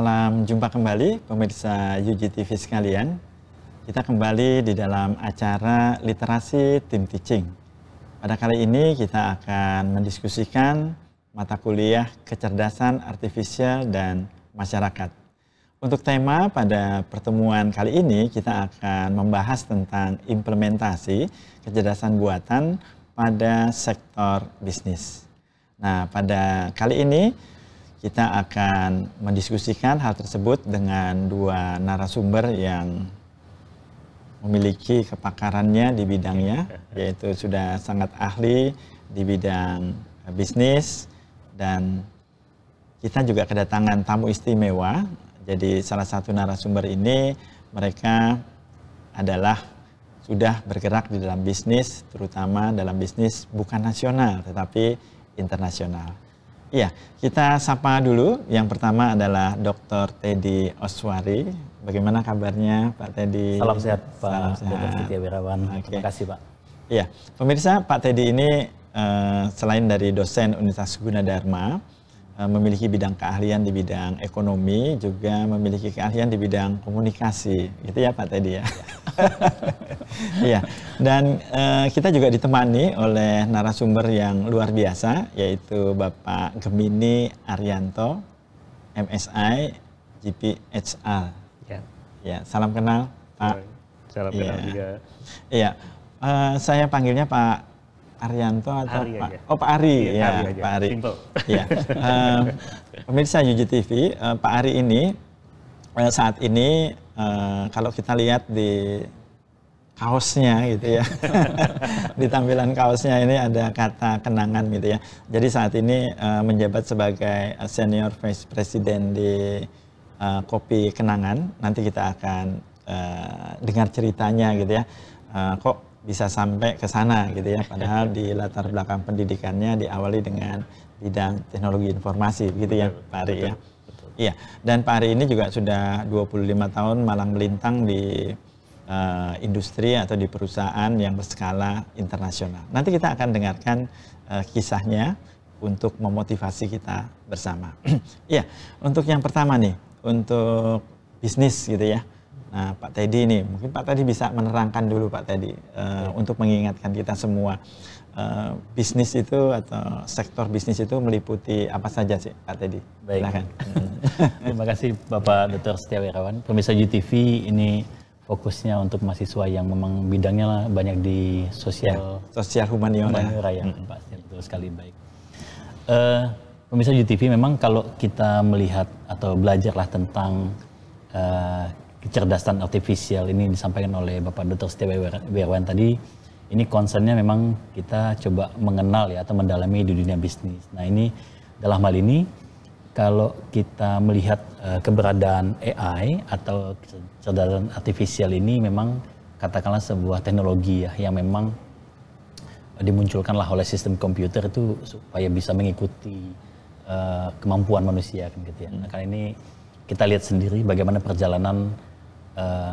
Salam jumpa kembali pemirsa UGTV sekalian. Kita kembali di dalam acara literasi tim teaching. Pada kali ini kita akan mendiskusikan mata kuliah kecerdasan artifisial dan masyarakat. Untuk tema pada pertemuan kali ini kita akan membahas tentang implementasi kecerdasan buatan pada sektor bisnis. Nah, pada kali ini kita akan mendiskusikan hal tersebut dengan dua narasumber yang memiliki kepakarannya di bidangnya, yaitu sudah sangat ahli di bidang bisnis dan kita juga kedatangan tamu istimewa. Jadi salah satu narasumber ini mereka adalah sudah bergerak di dalam bisnis, terutama dalam bisnis bukan nasional tetapi internasional. Iya, kita sapa dulu. Yang pertama adalah Dr. Teddy Oswari. Bagaimana kabarnya Pak Teddy? Salam sehat Pak Salam sehat. Sehat. Wirawan. Okay. Terima kasih Pak. Iya, pemirsa Pak Teddy ini uh, selain dari dosen Universitas Gunadarma, Eh, memiliki bidang keahlian di bidang ekonomi, juga memiliki keahlian di bidang komunikasi, gitu ya Pak Teddy ya. Iya. Dan uh, kita juga ditemani oleh narasumber yang luar biasa, yaitu Bapak Gemini Arianto, MSI, GPHR. Ya. Ya. Salam kenal Pak. Salam ya. juga. Iya. Uh, saya panggilnya Pak Arianto atau Ari Pak aja. Oh Pak Ari ya, ya Ari Pak Ari. Ya. Uh, pemirsa TV, uh, eh, Pak Ari ini uh, saat ini uh, kalau kita lihat di kaosnya gitu ya. di tampilan kaosnya ini ada kata kenangan gitu ya. Jadi saat ini uh, menjabat sebagai senior vice president di uh, Kopi Kenangan. Nanti kita akan uh, dengar ceritanya gitu ya. Uh, kok bisa sampai ke sana gitu ya. Padahal di latar belakang pendidikannya diawali dengan bidang teknologi informasi gitu ya Pak Ari ya. Betul. Iya, dan Pak Ari ini juga sudah 25 tahun malang melintang di uh, industri atau di perusahaan yang berskala internasional. Nanti kita akan dengarkan uh, kisahnya untuk memotivasi kita bersama. Iya, untuk yang pertama nih, untuk bisnis gitu ya. Nah, Pak Teddy ini, mungkin Pak Teddy bisa menerangkan dulu Pak Teddy uh, untuk mengingatkan kita semua uh, bisnis itu atau sektor bisnis itu meliputi apa saja sih Pak Teddy? Baik. Silakan. Terima kasih Bapak Dr. Setiawirawan. Pemirsa GTV ini fokusnya untuk mahasiswa yang memang bidangnya lah banyak di sosial ya, sosial humaniora. Humaniora ya, hmm. Pak betul sekali baik. Uh, pemirsa GTV memang kalau kita melihat atau belajarlah tentang uh, kecerdasan artifisial ini disampaikan oleh Bapak Dr. Setia Wirwan tadi, ini concernnya memang kita coba mengenal ya atau mendalami di dunia bisnis. Nah ini dalam hal ini kalau kita melihat uh, keberadaan AI atau kecerdasan artifisial ini memang katakanlah sebuah teknologi ya yang memang dimunculkanlah oleh sistem komputer itu supaya bisa mengikuti uh, kemampuan manusia kan gitu ya. Nah, kali ini kita lihat sendiri bagaimana perjalanan uh,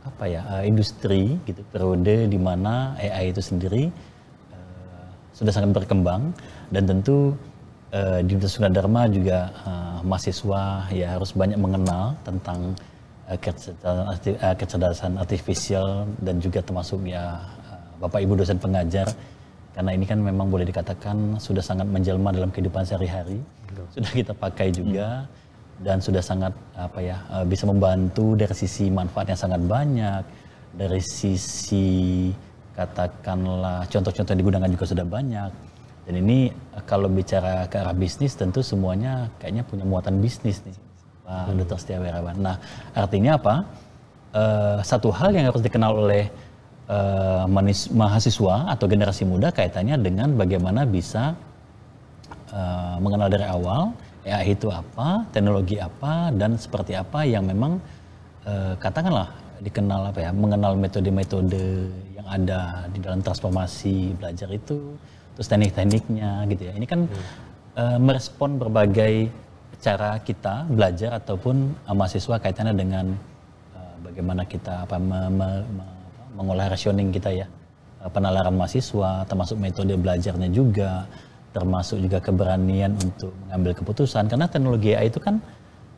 apa ya uh, industri gitu periode di mana AI itu sendiri uh, sudah sangat berkembang dan tentu uh, di Universitas Dharma juga uh, mahasiswa ya harus banyak mengenal tentang kecerdasan, uh, kecerdasan artifisial dan juga termasuk ya uh, Bapak Ibu dosen pengajar karena ini kan memang boleh dikatakan sudah sangat menjelma dalam kehidupan sehari-hari sudah kita pakai juga hmm dan sudah sangat apa ya eh, bisa membantu dari sisi manfaat yang sangat banyak dari sisi katakanlah contoh-contoh yang digunakan juga sudah banyak dan ini eh, kalau bicara ke arah bisnis tentu semuanya kayaknya punya muatan bisnis nih Pak hmm. Duta Setia Nah artinya apa? Uh, satu hal yang harus dikenal oleh uh, manis, mahasiswa atau generasi muda kaitannya dengan bagaimana bisa uh, mengenal dari awal ya itu apa, teknologi apa, dan seperti apa yang memang uh, katakanlah dikenal apa ya, mengenal metode-metode yang ada di dalam transformasi belajar itu, terus teknik-tekniknya gitu ya. Ini kan hmm. uh, merespon berbagai cara kita belajar ataupun uh, mahasiswa kaitannya dengan uh, bagaimana kita apa, me, me, me, mengolah rationing kita ya, penalaran mahasiswa, termasuk metode belajarnya juga termasuk juga keberanian untuk mengambil keputusan karena teknologi AI itu kan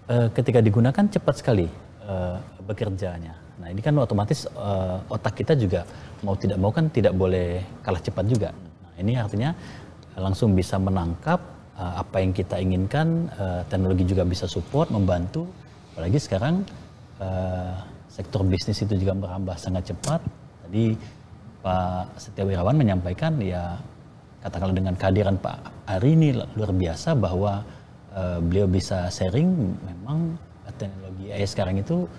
e, ketika digunakan cepat sekali e, bekerjanya. Nah ini kan otomatis e, otak kita juga mau tidak mau kan tidak boleh kalah cepat juga. Nah ini artinya langsung bisa menangkap e, apa yang kita inginkan, e, teknologi juga bisa support, membantu. Apalagi sekarang e, sektor bisnis itu juga merambah sangat cepat. Tadi Pak Setia Wirawan menyampaikan ya katakanlah dengan kehadiran Pak Ari ini luar biasa bahwa uh, beliau bisa sharing memang teknologi AI sekarang itu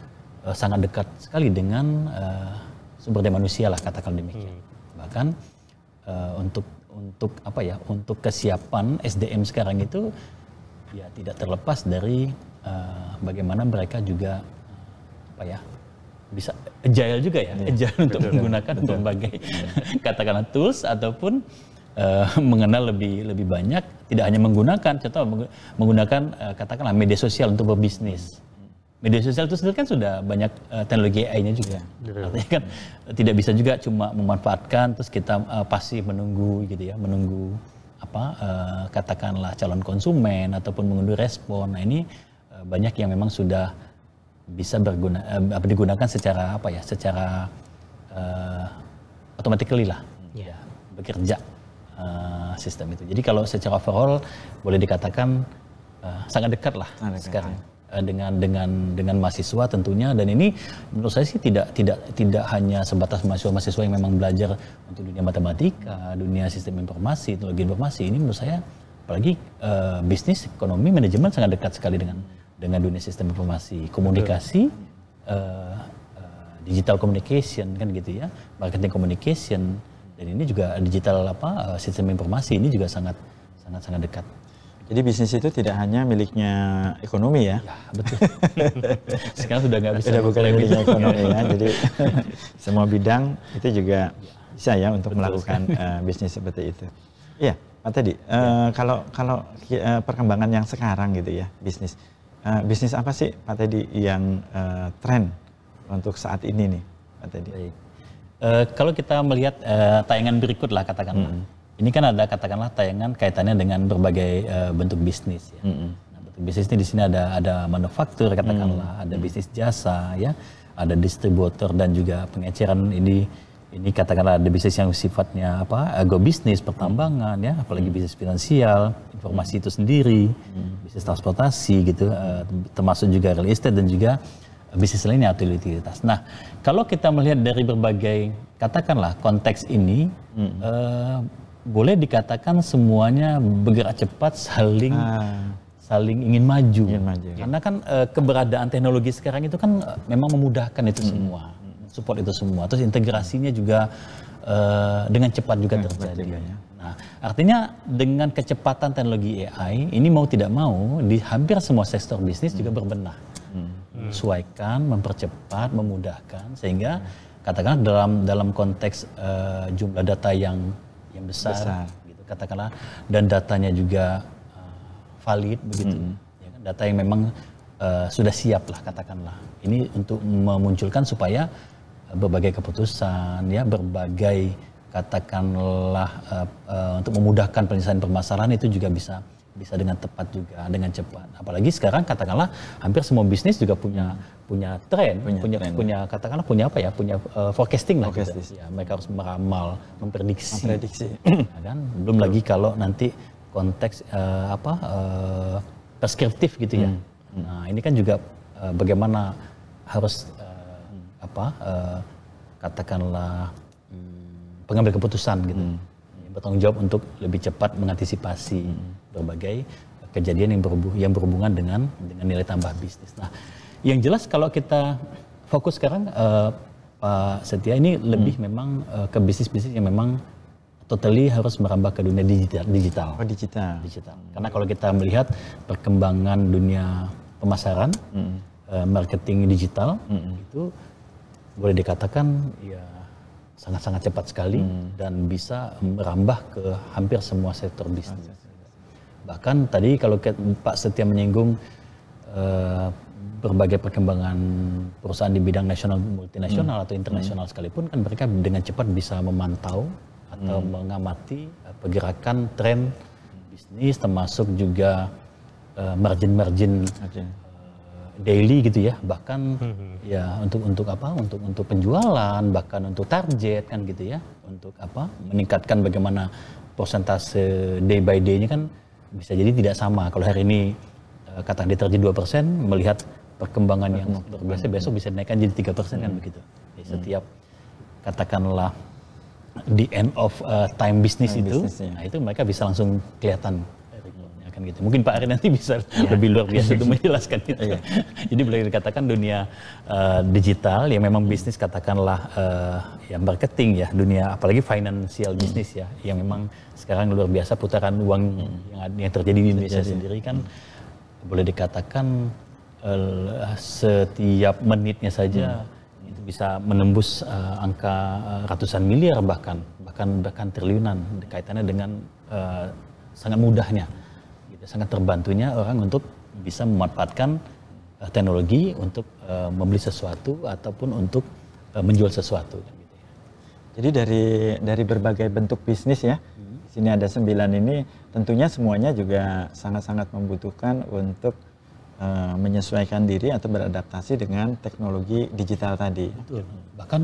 uh, sangat dekat sekali dengan uh, sumber daya manusia lah katakanlah demikian. Hmm. Bahkan uh, untuk untuk apa ya untuk kesiapan SDM sekarang itu ya tidak terlepas dari uh, bagaimana mereka juga apa ya bisa agile juga ya, ya agile untuk menggunakan betul. berbagai hmm. katakanlah tools ataupun uh, mengenal lebih lebih banyak, tidak hanya menggunakan contoh menggunakan uh, katakanlah media sosial untuk berbisnis. Media sosial itu sendiri kan sudah banyak uh, teknologi AI-nya juga. Iya. Artinya kan tidak bisa juga cuma memanfaatkan terus kita uh, pasti menunggu gitu ya, menunggu apa uh, katakanlah calon konsumen ataupun mengunduh respon. Nah, ini uh, banyak yang memang sudah bisa berguna uh, digunakan secara apa ya, secara uh, otomatis lah. Iya. Ya, bekerja uh, sistem itu. Jadi kalau secara overall boleh dikatakan uh, sangat dekat lah sangat sekarang ya. Eh, dengan dengan dengan mahasiswa tentunya dan ini menurut saya sih tidak tidak tidak hanya sebatas mahasiswa-mahasiswa yang memang belajar untuk dunia matematika, dunia sistem informasi, teknologi informasi ini menurut saya apalagi uh, bisnis, ekonomi, manajemen sangat dekat sekali dengan dengan dunia sistem informasi, komunikasi, uh, digital communication kan gitu ya, marketing communication, dan ini juga digital apa eh, sistem informasi ini juga sangat sangat sangat dekat. Jadi bisnis itu tidak hanya miliknya ekonomi ya? Ya betul. Sekarang sudah nggak bisa. Sudah bukan miliknya ekonomi ya. Jadi semua bidang itu juga ya. bisa ya untuk betul, melakukan uh, bisnis seperti itu. Iya, Pak Teddy. Eh, ya. kalau kalau uh, perkembangan yang sekarang gitu ya bisnis, uh, bisnis apa sih Pak Teddy yang uh, tren untuk saat ini nih Pak Teddy? Baik. Uh, kalau kita melihat uh, tayangan berikut lah katakanlah, mm ini kan ada katakanlah tayangan kaitannya dengan berbagai uh, bentuk bisnis. Ya. Mm nah, bentuk bisnis ini di sini ada ada manufaktur katakanlah, mm ada mm. bisnis jasa ya, ada distributor dan juga pengeceran ini ini katakanlah ada bisnis yang sifatnya apa go bisnis pertambangan ya apalagi mm. bisnis finansial informasi mm. itu sendiri hmm. bisnis transportasi gitu uh, termasuk juga real estate dan juga bisnis lainnya atau utilitas. Nah, kalau kita melihat dari berbagai katakanlah konteks ini hmm. uh, boleh dikatakan semuanya bergerak cepat saling ah. saling ingin maju. Ingin maju. Karena kan uh, keberadaan teknologi sekarang itu kan uh, memang memudahkan itu hmm. semua. Hmm. Support itu semua. Terus integrasinya juga uh, dengan cepat juga terjadi. Cepat ya. Nah, artinya dengan kecepatan teknologi AI ini mau tidak mau di hampir semua sektor bisnis hmm. juga berbenah sesuaikan, mempercepat, memudahkan sehingga hmm. katakanlah dalam dalam konteks uh, jumlah data yang yang besar, besar. gitu katakanlah dan datanya juga uh, valid begitu. Hmm. Ya kan? Data yang memang uh, sudah siap lah katakanlah. Ini untuk memunculkan supaya berbagai keputusan ya berbagai katakanlah uh, uh, untuk memudahkan penyelesaian permasalahan itu juga bisa bisa dengan tepat juga dengan cepat apalagi sekarang katakanlah hampir semua bisnis juga punya punya tren punya punya, trend, ya. punya katakanlah punya apa ya punya uh, forecasting lah gitu. forecasting. Juga. ya mereka harus meramal memprediksi memprediksi ya kan belum lagi kalau nanti konteks uh, apa uh, preskriptif gitu ya Hmm. nah ini kan juga uh, bagaimana harus uh, apa uh, katakanlah hmm, pengambil keputusan gitu hmm. bertanggung jawab untuk lebih cepat mengantisipasi hmm berbagai kejadian yang berhubung yang berhubungan dengan dengan nilai tambah bisnis. Nah, yang jelas kalau kita fokus sekarang uh, Pak Setia ini lebih hmm. memang uh, ke bisnis-bisnis yang memang totally harus merambah ke dunia digital. Digital. Oh, digital. Digital. Karena kalau kita melihat perkembangan dunia pemasaran, hmm. uh, marketing digital hmm. itu boleh dikatakan ya sangat-sangat cepat sekali hmm. dan bisa merambah ke hampir semua sektor bisnis. Bahkan tadi kalau Pak Setia menyinggung uh, berbagai perkembangan perusahaan di bidang nasional, multinasional hmm. atau hmm. internasional hmm. sekalipun kan mereka dengan cepat bisa memantau atau hmm. mengamati eh, pergerakan tren bisnis termasuk juga eh, margin-margin uh, okay. daily gitu ya bahkan hmm, hmm. ya untuk untuk apa untuk untuk penjualan bahkan untuk target kan gitu ya untuk apa meningkatkan bagaimana persentase day by day-nya kan bisa jadi tidak sama. Kalau hari ini eh, kata deterjen dua persen melihat perkembangan yang luar besok bisa naikkan jadi tiga persen kan hmm. begitu. Hmm. setiap katakanlah the end of uh, time bisnis itu, nah itu mereka bisa langsung kelihatan kan gitu. Mungkin Pak Ari nanti bisa ya. lebih luar biasa untuk menjelaskan itu. Ya. Jadi boleh dikatakan dunia uh, digital yang memang bisnis katakanlah uh, ya marketing ya, dunia apalagi financial bisnis ya yang memang sekarang luar biasa putaran uang yang, yang terjadi di Indonesia terjadi. sendiri kan hmm. boleh dikatakan uh, setiap menitnya saja hmm. itu bisa menembus uh, angka ratusan miliar bahkan bahkan bahkan triliunan kaitannya dengan uh, sangat mudahnya Iya, sangat terbantunya orang untuk bisa memanfaatkan uh, teknologi untuk uh, membeli sesuatu ataupun untuk uh, menjual sesuatu. Jadi dari dari berbagai bentuk bisnis ya, hmm. sini ada sembilan ini, tentunya semuanya juga sangat-sangat membutuhkan untuk menyesuaikan diri atau beradaptasi dengan teknologi digital tadi. Betul. Bahkan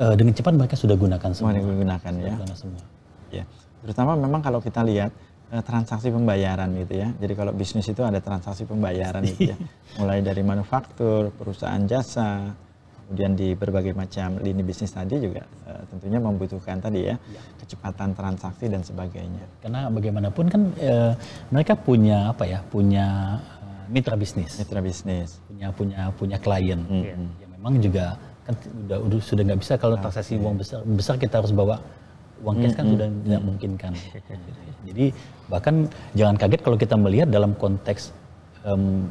uh, dengan cepat mereka sudah gunakan semua. Mereka gunakan ya. gunakan semua. Ya, terutama memang kalau kita lihat Eh, transaksi pembayaran gitu ya. Jadi kalau bisnis itu ada transaksi pembayaran gitu ya. Mulai dari manufaktur, perusahaan jasa, kemudian di berbagai macam lini bisnis tadi juga eh, tentunya membutuhkan tadi ya, iya. kecepatan transaksi dan sebagainya. Karena bagaimanapun kan e, mereka punya apa ya, punya mitra bisnis. Mitra bisnis. Punya punya punya klien. -hmm. Ya memang juga kan udah sudah nggak bisa kalau transaksi uang besar besar kita harus bawa uang cash kan hmm. sudah tidak mungkin kan. Jadi bahkan jangan kaget kalau kita melihat dalam konteks um,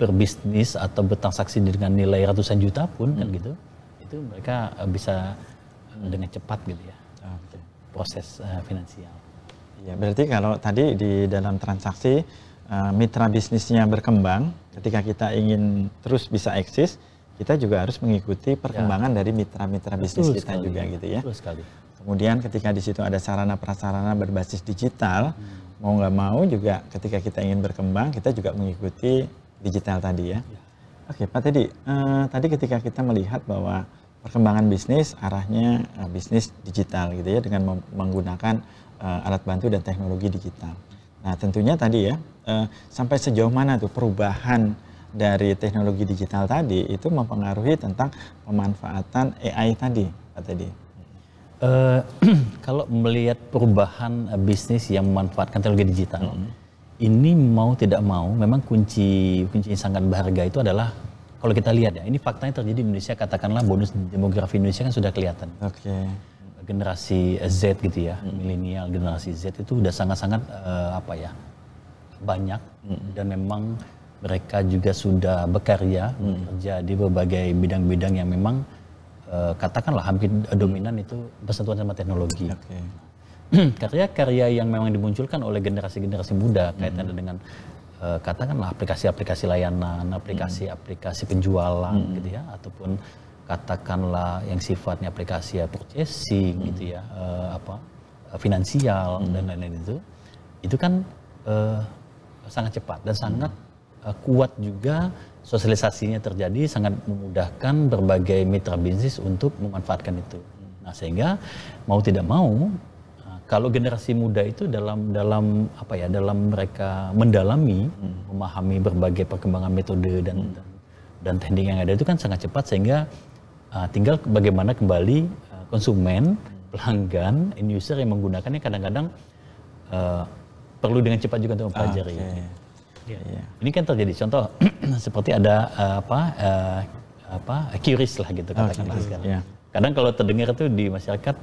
berbisnis atau bertransaksi dengan nilai ratusan juta pun hmm. kan mm. gitu, itu mereka eh, bisa eh, dengan cepat gitu ya eh, proses uh, finansial. Ya berarti kalau tadi di dalam transaksi uh, mitra bisnisnya berkembang, ketika kita ingin terus bisa eksis, kita juga harus mengikuti perkembangan ya. dari mitra-mitra bisnis kita sekali. juga gitu ya. Betul sekali. Kemudian ketika di situ ada sarana prasarana berbasis digital, hmm. mau nggak mau juga ketika kita ingin berkembang kita juga mengikuti digital tadi ya. ya. Oke Pak Teddy, eh, tadi ketika kita melihat bahwa perkembangan bisnis arahnya eh, bisnis digital gitu ya dengan menggunakan eh, alat bantu dan teknologi digital. Nah tentunya tadi ya eh, sampai sejauh mana tuh perubahan dari teknologi digital tadi itu mempengaruhi tentang pemanfaatan AI tadi Pak Teddy. Uh, kalau melihat perubahan eh, bisnis yang memanfaatkan teknologi digital, hmm. ini mau tidak mau memang kunci kunci yang sangat berharga itu adalah kalau kita lihat ya, ini faktanya terjadi di Indonesia katakanlah bonus demografi Indonesia kan sudah kelihatan. Oke. Okay. Generasi Z gitu ya, hmm. milenial generasi Z itu sudah sangat-sangat uh, apa ya banyak hmm. dan memang mereka juga sudah bekerja, mm -hmm. di berbagai bidang-bidang yang memang Eh, katakanlah hampir dominan itu bersentuhan sama teknologi. karya Karya-karya yang memang dimunculkan oleh generasi-generasi muda kaitannya mm. dengan eh, katakanlah aplikasi-aplikasi layanan, aplikasi-aplikasi hmm. penjualan mm. gitu ya, ataupun katakanlah yang sifatnya aplikasi ya purchasing mm. gitu ya, eh, apa finansial mm. dan lain-lain itu, itu kan uh, sangat cepat dan sangat uh, kuat juga sosialisasinya terjadi sangat memudahkan berbagai mitra bisnis untuk memanfaatkan itu. Nah, sehingga mau tidak mau eh, kalau generasi muda itu dalam dalam apa ya dalam mereka mendalami hmm. memahami berbagai perkembangan metode dan hmm. dan teknik yang ada itu kan sangat cepat sehingga uh, tinggal bagaimana kembali uh, konsumen pelanggan end user yang menggunakannya kadang-kadang uh, perlu dengan cepat juga untuk mempelajari. okay. Yeah. Iya. Ini kan terjadi contoh seperti ada uh, apa uh, apa curious lah gitu oh, katakanlah oh, sekarang. Yeah. Kadang kalau terdengar itu di masyarakat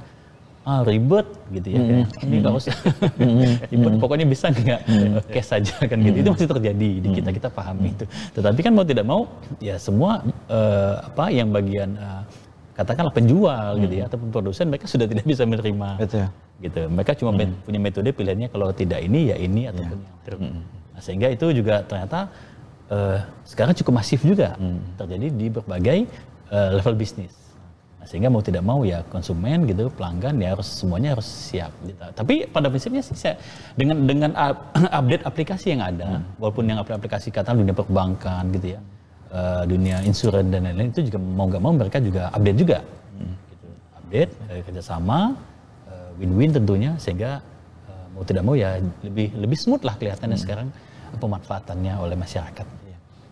ah ribet gitu ya. Mm -hmm. Ini nggak usah ribet. Pokoknya bisa nggak mm -hmm. cash saja kan gitu. Mm -hmm. Itu masih terjadi di kita kita pahami mm -hmm. itu. Tetapi kan mau tidak mau ya semua uh, apa yang bagian uh, katakanlah penjual hmm. gitu ya ataupun produsen mereka sudah tidak bisa menerima Betul. gitu mereka cuma hmm. punya metode pilihannya kalau tidak ini ya ini ataupun yeah. yang lain. Nah, sehingga itu juga ternyata uh, sekarang cukup masif juga hmm. terjadi di berbagai uh, level bisnis nah, sehingga mau tidak mau ya konsumen gitu pelanggan ya harus semuanya harus siap gitu. tapi pada prinsipnya sih saya, dengan dengan update aplikasi yang ada hmm. walaupun yang aplikasi kata dunia perbankan gitu ya uh, dunia insurance dan lain-lain itu juga mau nggak mau mereka juga update juga hmm. gitu. update uh, kerjasama win-win tentunya sehingga mau tidak mau ya lebih lebih smooth lah kelihatannya hmm. sekarang pemanfaatannya oleh masyarakat.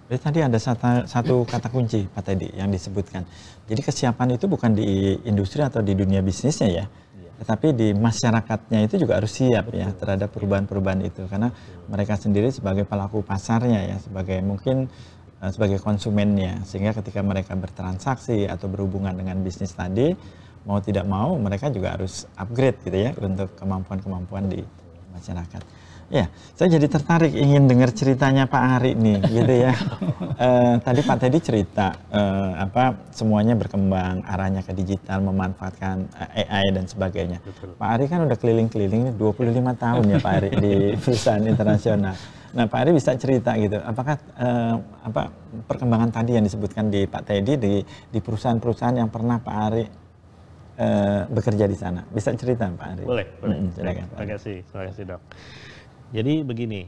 Jadi iya. tadi ada satu, satu kata kunci Pak Teddy yang disebutkan. Jadi kesiapan itu bukan di industri atau di dunia bisnisnya ya, iya. tetapi di masyarakatnya itu juga harus siap ya terhadap perubahan-perubahan itu karena mereka sendiri sebagai pelaku pasarnya ya, sebagai mungkin eh, sebagai konsumennya sehingga ketika mereka bertransaksi atau berhubungan dengan bisnis tadi mau tidak mau mereka juga harus upgrade gitu ya untuk kemampuan-kemampuan di masyarakat. Ya, saya jadi tertarik ingin dengar ceritanya Pak Ari nih, gitu ya. uh, tadi Pak Teddy cerita uh, apa semuanya berkembang arahnya ke digital, memanfaatkan eh, AI dan sebagainya. Betul. Pak Ari kan udah keliling-keliling 25 tahun ya Pak Ari di perusahaan internasional. Nah, Pak Ari bisa cerita gitu, apakah uh, apa perkembangan tadi yang disebutkan di Pak Teddy di di perusahaan-perusahaan yang pernah Pak Ari bekerja di sana? Bisa cerita Pak Ari? Boleh, boleh. Hmm, silakan. Terima kasih, terima kasih dok. Jadi begini,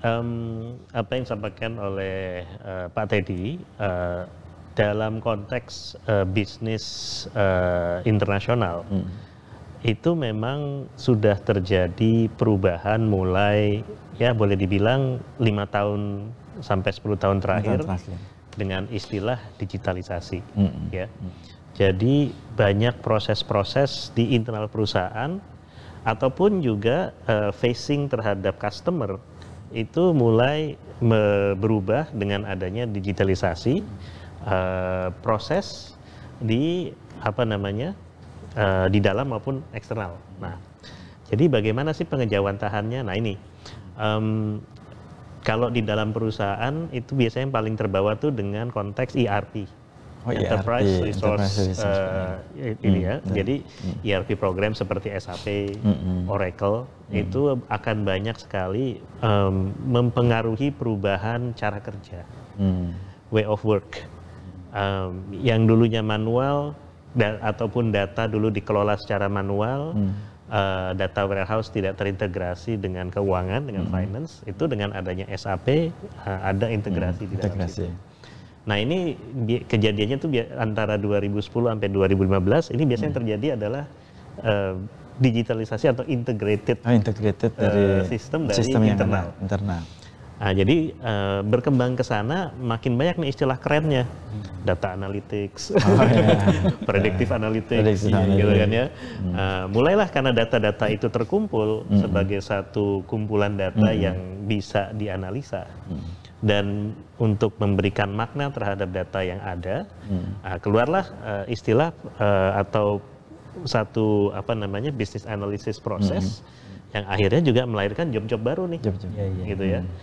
um, apa yang disampaikan oleh uh, Pak Teddy uh, dalam konteks uh, bisnis uh, internasional hmm. itu memang sudah terjadi perubahan mulai ya boleh dibilang lima tahun sampai 10 tahun terakhir, tahun terakhir. dengan istilah digitalisasi hmm, hmm. ya. Hmm. Jadi banyak proses-proses di internal perusahaan ataupun juga uh, facing terhadap customer itu mulai berubah dengan adanya digitalisasi uh, proses di apa namanya uh, di dalam maupun eksternal. Nah, jadi bagaimana sih pengejauhan tahannya? Nah ini um, kalau di dalam perusahaan itu biasanya yang paling terbawa tuh dengan konteks ERP oh, iya, enterprise ERP, resource, enterprise uh, ini ya. Mm, Jadi hmm, mm. ERP program seperti SAP, mm, hmm. Oracle mm. itu akan banyak sekali um, mempengaruhi perubahan cara kerja, mm. way of work. Um, yang dulunya manual da ataupun data dulu dikelola secara manual. Mm uh, data warehouse tidak terintegrasi dengan keuangan dengan mm finance itu dengan adanya SAP uh, eh, ada integrasi mm di dalam integrasi. situ. Nah ini kejadiannya tuh antara 2010 sampai 2015 ini biasanya hmm. terjadi adalah uh, digitalisasi atau integrated, oh, integrated dari eh, sistem dari sistem internal. Yang internal. Nah, jadi uh, berkembang ke sana makin banyak nih istilah kerennya hmm. data analytics, oh, yeah. predictive iya. analytics, iya, gitu kan ya. Uh, mulailah karena data-data itu terkumpul hmm. sebagai satu kumpulan data hmm. yang bisa dianalisa. Hmm dan untuk memberikan makna terhadap data yang ada hmm. Ah, keluarlah uh, istilah uh, atau satu apa namanya bisnis analisis proses hmm. yang akhirnya juga melahirkan job-job baru nih job -job. Ya, ya. gitu ya hmm.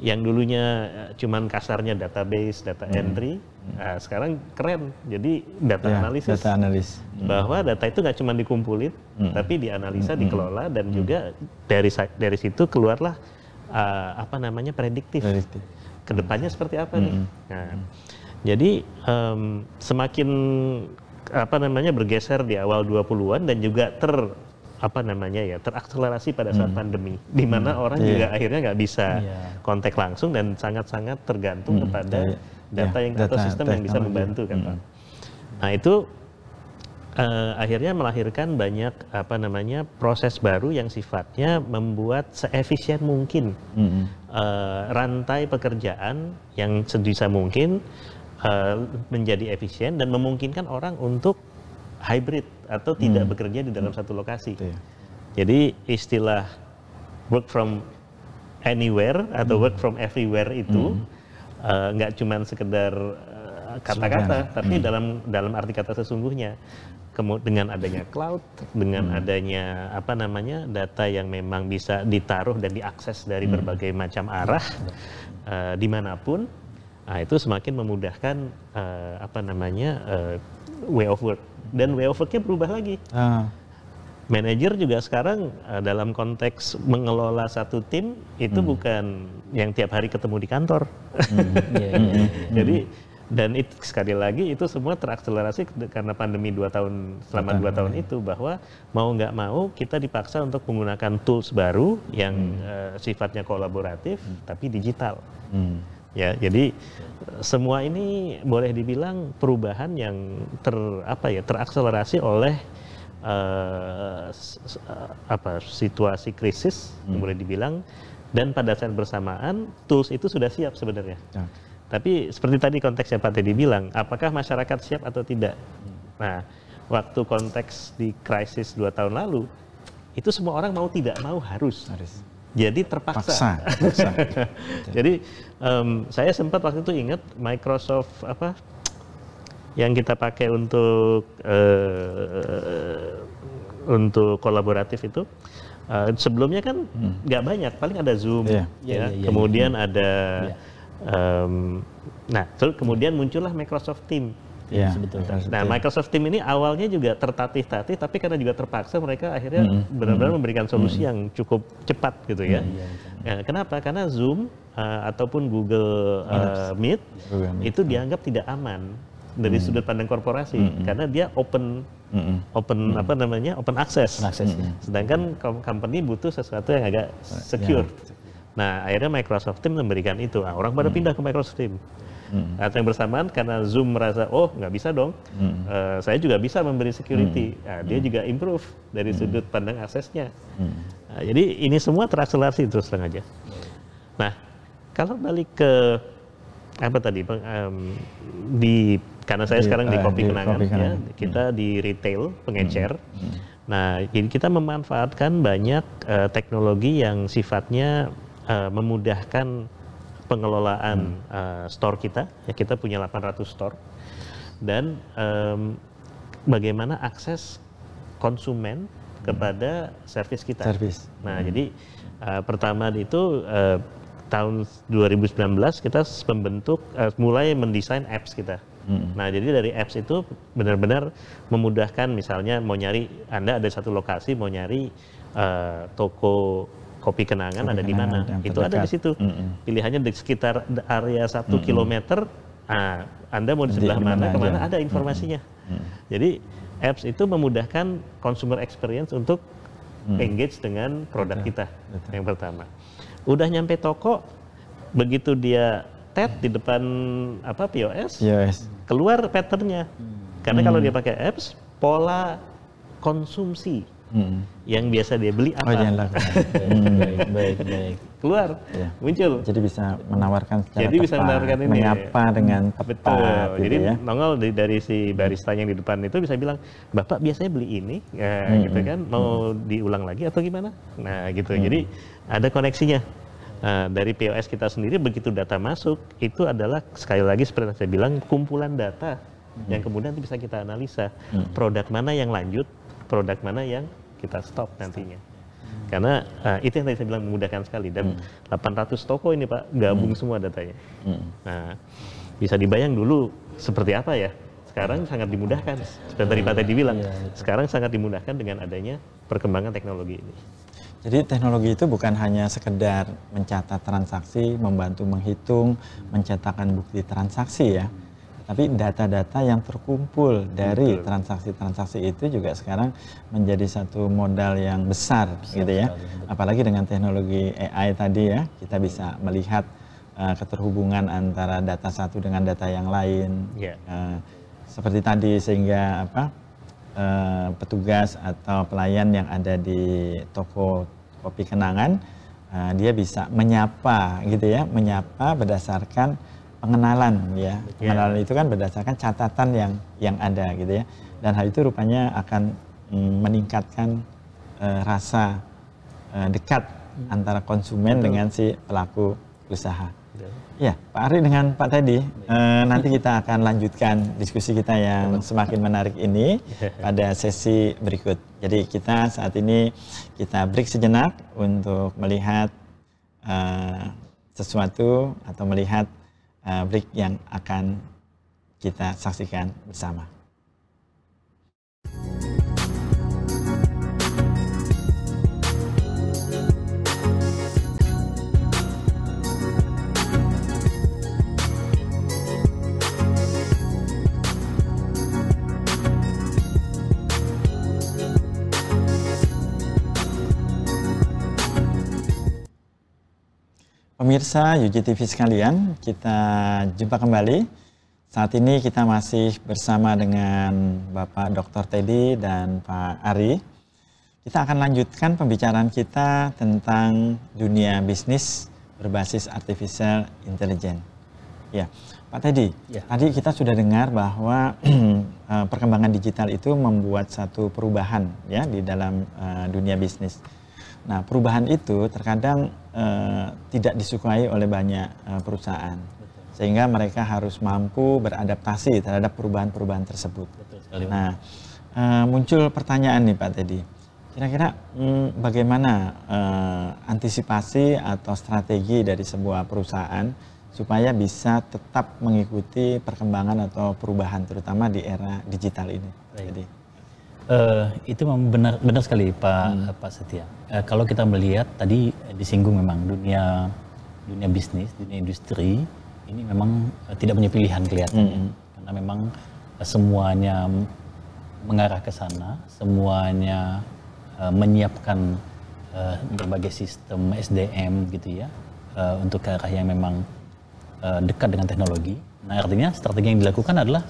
yang dulunya eh, cuman kasarnya database data hmm. entry Nah, sekarang keren jadi data ya, analisis data analis hmm. bahwa data itu nggak cuma dikumpulin hmm. tapi dianalisa hmm. dikelola dan hmm. juga dari dari situ keluarlah uh, apa namanya prediktif. prediktif. Kedepannya seperti apa nih? Nah, -hmm. jadi um, semakin apa namanya bergeser di awal 20-an dan juga ter apa namanya ya terakselerasi pada saat hmm. pandemi di mm. mana hmm. orang yeah. juga akhirnya nggak bisa yeah. kontak langsung dan sangat-sangat tergantung hmm. kepada yeah. data yang yeah. atau data, sistem data yang bisa membantu kan hmm. Pak. Mm. Nah itu uh, akhirnya melahirkan banyak apa namanya proses baru yang sifatnya membuat seefisien mungkin mm -hmm. uh, rantai pekerjaan yang sebisa mungkin uh, menjadi efisien dan memungkinkan orang untuk hybrid atau tidak hmm. bekerja di dalam hmm. satu lokasi. Yeah. Jadi istilah work from anywhere atau hmm. work from everywhere itu mm. nggak hmm. uh, cuman sekedar kata-kata, tapi hmm. dalam dalam arti kata sesungguhnya dengan adanya cloud, dengan hmm. adanya apa namanya data yang memang bisa ditaruh dan diakses dari hmm. berbagai macam arah uh, dimanapun, nah, itu semakin memudahkan uh, apa namanya uh, way of work dan way of worknya berubah lagi. Uh. Manajer juga sekarang uh, dalam konteks mengelola satu tim itu hmm. bukan yang tiap hari ketemu di kantor. Hmm. yeah, yeah, yeah. Jadi hmm. Dan itu sekali lagi itu semua terakselerasi karena pandemi dua tahun selama dua tahun ya. itu bahwa mau nggak mau kita dipaksa untuk menggunakan tools baru yang hmm. uh, sifatnya kolaboratif hmm. tapi digital. Hmm. Ya, jadi semua ini boleh dibilang perubahan yang ter apa ya terakselerasi oleh uh, apa situasi krisis hmm. boleh dibilang dan pada saat bersamaan tools itu sudah siap sebenarnya. Ya. Tapi seperti tadi konteks yang Pak Teddy bilang, apakah masyarakat siap atau tidak? Nah, waktu konteks di krisis dua tahun lalu, itu semua orang mau tidak mau harus. harus. Jadi terpaksa. Paksa, paksa. Jadi um, saya sempat waktu itu ingat Microsoft apa yang kita pakai untuk uh, untuk kolaboratif itu uh, sebelumnya kan hmm. nggak hmm. banyak, paling ada Zoom, yeah. ya, yeah, yeah, iya. kemudian yeah. Hmm. ada yeah Um, nah, kemudian muncullah Microsoft Team. Ya, sebetulnya. Nah, Microsoft Team ini awalnya juga tertatih-tatih, tapi karena juga terpaksa mereka akhirnya hmm. benar-benar hmm. memberikan solusi hmm. yang cukup cepat gitu ya. Hmm, ya, kenapa? Karena Zoom uh, ataupun Google uh, Meet, Google Meet itu ya. dianggap tidak aman dari hmm. sudut pandang korporasi hmm, hmm. karena dia open hmm. open hmm. apa namanya open access. Open access hmm. Ya. Sedangkan company butuh sesuatu yang agak ya, secure. Nah, akhirnya Microsoft Teams memberikan itu. Nah, orang pada hmm. pindah ke Microsoft Teams. Hmm. Atau nah, yang bersamaan karena Zoom merasa, oh nggak bisa dong, hmm. uh, saya juga bisa memberi security. Hmm. Nah, dia hmm. juga improve dari hmm. sudut pandang aksesnya. Hmm. Nah, jadi ini semua terakselerasi terus terang aja. Nah, kalau balik ke apa tadi, bang, um, di karena saya di, sekarang di eh, kopi kenangan, Ya, kita hmm. di retail hmm. pengecer. Hmm. Nah, jadi kita memanfaatkan banyak uh, teknologi yang sifatnya uh, memudahkan pengelolaan hmm. uh, store kita. Ya kita punya 800 store dan um, bagaimana akses konsumen kepada servis kita. Service. Nah, hmm. jadi uh, pertama itu uh, tahun 2019 kita membentuk uh, mulai mendesain apps kita. Hmm. Nah, jadi dari apps itu benar-benar memudahkan misalnya mau nyari Anda ada satu lokasi mau nyari uh, toko kopi kenangan ada di mana itu ada di situ pilihannya di sekitar area satu kilometer ah, anda mau di sebelah mana, mana kemana ada informasinya jadi apps itu memudahkan consumer experience untuk engage dengan produk kita yang pertama udah nyampe toko begitu dia tap di depan apa POS keluar patternnya karena kalau mm. dia pakai apps pola konsumsi Hmm. Yang biasa dia beli oh, apa? Oh, yang lakukan. baik, baik, Keluar, ya. muncul. Jadi bisa menawarkan secara Jadi tepat, bisa menawarkan ini. Menyapa dengan tepat. Betul. Gitu Jadi ya. nongol dari, dari si barista yang di depan itu bisa bilang, Bapak biasanya beli ini, ya, hmm. gitu hmm. kan? Mau hmm. diulang lagi atau gimana? Nah, gitu. Hmm. Jadi ada koneksinya. Uh, dari POS kita sendiri begitu data masuk itu adalah sekali lagi seperti yang saya bilang kumpulan data hmm. yang kemudian bisa kita analisa hmm. produk mana yang lanjut, produk mana yang kita stop nantinya. Karena uh, itu yang tadi saya bilang memudahkan sekali dan hmm. 800 toko ini Pak gabung hmm. semua datanya. Hmm. Nah, bisa dibayang dulu seperti apa ya? Sekarang sangat dimudahkan. Seperti tadi Pak tadi hmm. bilang, iya, iya. sekarang sangat dimudahkan dengan adanya perkembangan teknologi ini. Jadi teknologi itu bukan hanya sekedar mencatat transaksi, membantu menghitung, mencetakkan bukti transaksi ya. Hmm tapi data-data yang terkumpul dari transaksi-transaksi itu juga sekarang menjadi satu modal yang besar, besar gitu ya. Sekali. Apalagi dengan teknologi AI tadi ya, kita bisa melihat uh, keterhubungan antara data satu dengan data yang lain. Yeah. Iya. Uh, seperti tadi sehingga apa uh, petugas atau pelayan yang ada di toko kopi kenangan uh, dia bisa menyapa gitu ya, menyapa berdasarkan pengenalan ya. Pengenalan itu kan berdasarkan catatan yang yang ada gitu ya. Dan hal itu rupanya akan mm, meningkatkan uh, rasa uh, dekat hmm. antara konsumen Betul. dengan si pelaku usaha. Betul. Ya, Pak Ari dengan Pak Tedi, ya. eh, nanti kita akan lanjutkan diskusi kita yang semakin menarik ini ya. pada sesi berikut. Jadi kita saat ini kita break sejenak untuk melihat sesuatu atau melihat Uh, break yang akan kita saksikan bersama. Thank you pemirsa UGTV sekalian, kita jumpa kembali. Saat ini kita masih bersama dengan Bapak Dr. Teddy dan Pak Ari. Kita akan lanjutkan pembicaraan kita tentang dunia bisnis berbasis artificial intelligence. Ya, Pak Teddy, ya. tadi kita sudah dengar bahwa eh, perkembangan digital itu membuat satu perubahan ya di dalam uh, dunia bisnis. Nah, perubahan itu terkadang uh, tidak disukai oleh banyak uh, perusahaan. Sehingga mereka harus mampu beradaptasi terhadap perubahan-perubahan tersebut. Betul Nah, e, muncul pertanyaan nih Pak Teddy. Kira-kira mm, bagaimana e, antisipasi atau strategi dari sebuah perusahaan supaya bisa tetap mengikuti perkembangan atau perubahan terutama di era digital ini? Baik. Jadi, Uh, itu benar benar sekali Pak hmm. Eh, Pak Setia. Uh, kalau kita melihat tadi disinggung memang dunia dunia bisnis, dunia industri ini memang uh, tidak punya pilihan kelihatan hmm. karena memang uh, semuanya mengarah ke sana, semuanya uh, menyiapkan uh, berbagai sistem SDM gitu ya uh, untuk ke arah yang memang uh, dekat dengan teknologi. Nah artinya strategi yang dilakukan adalah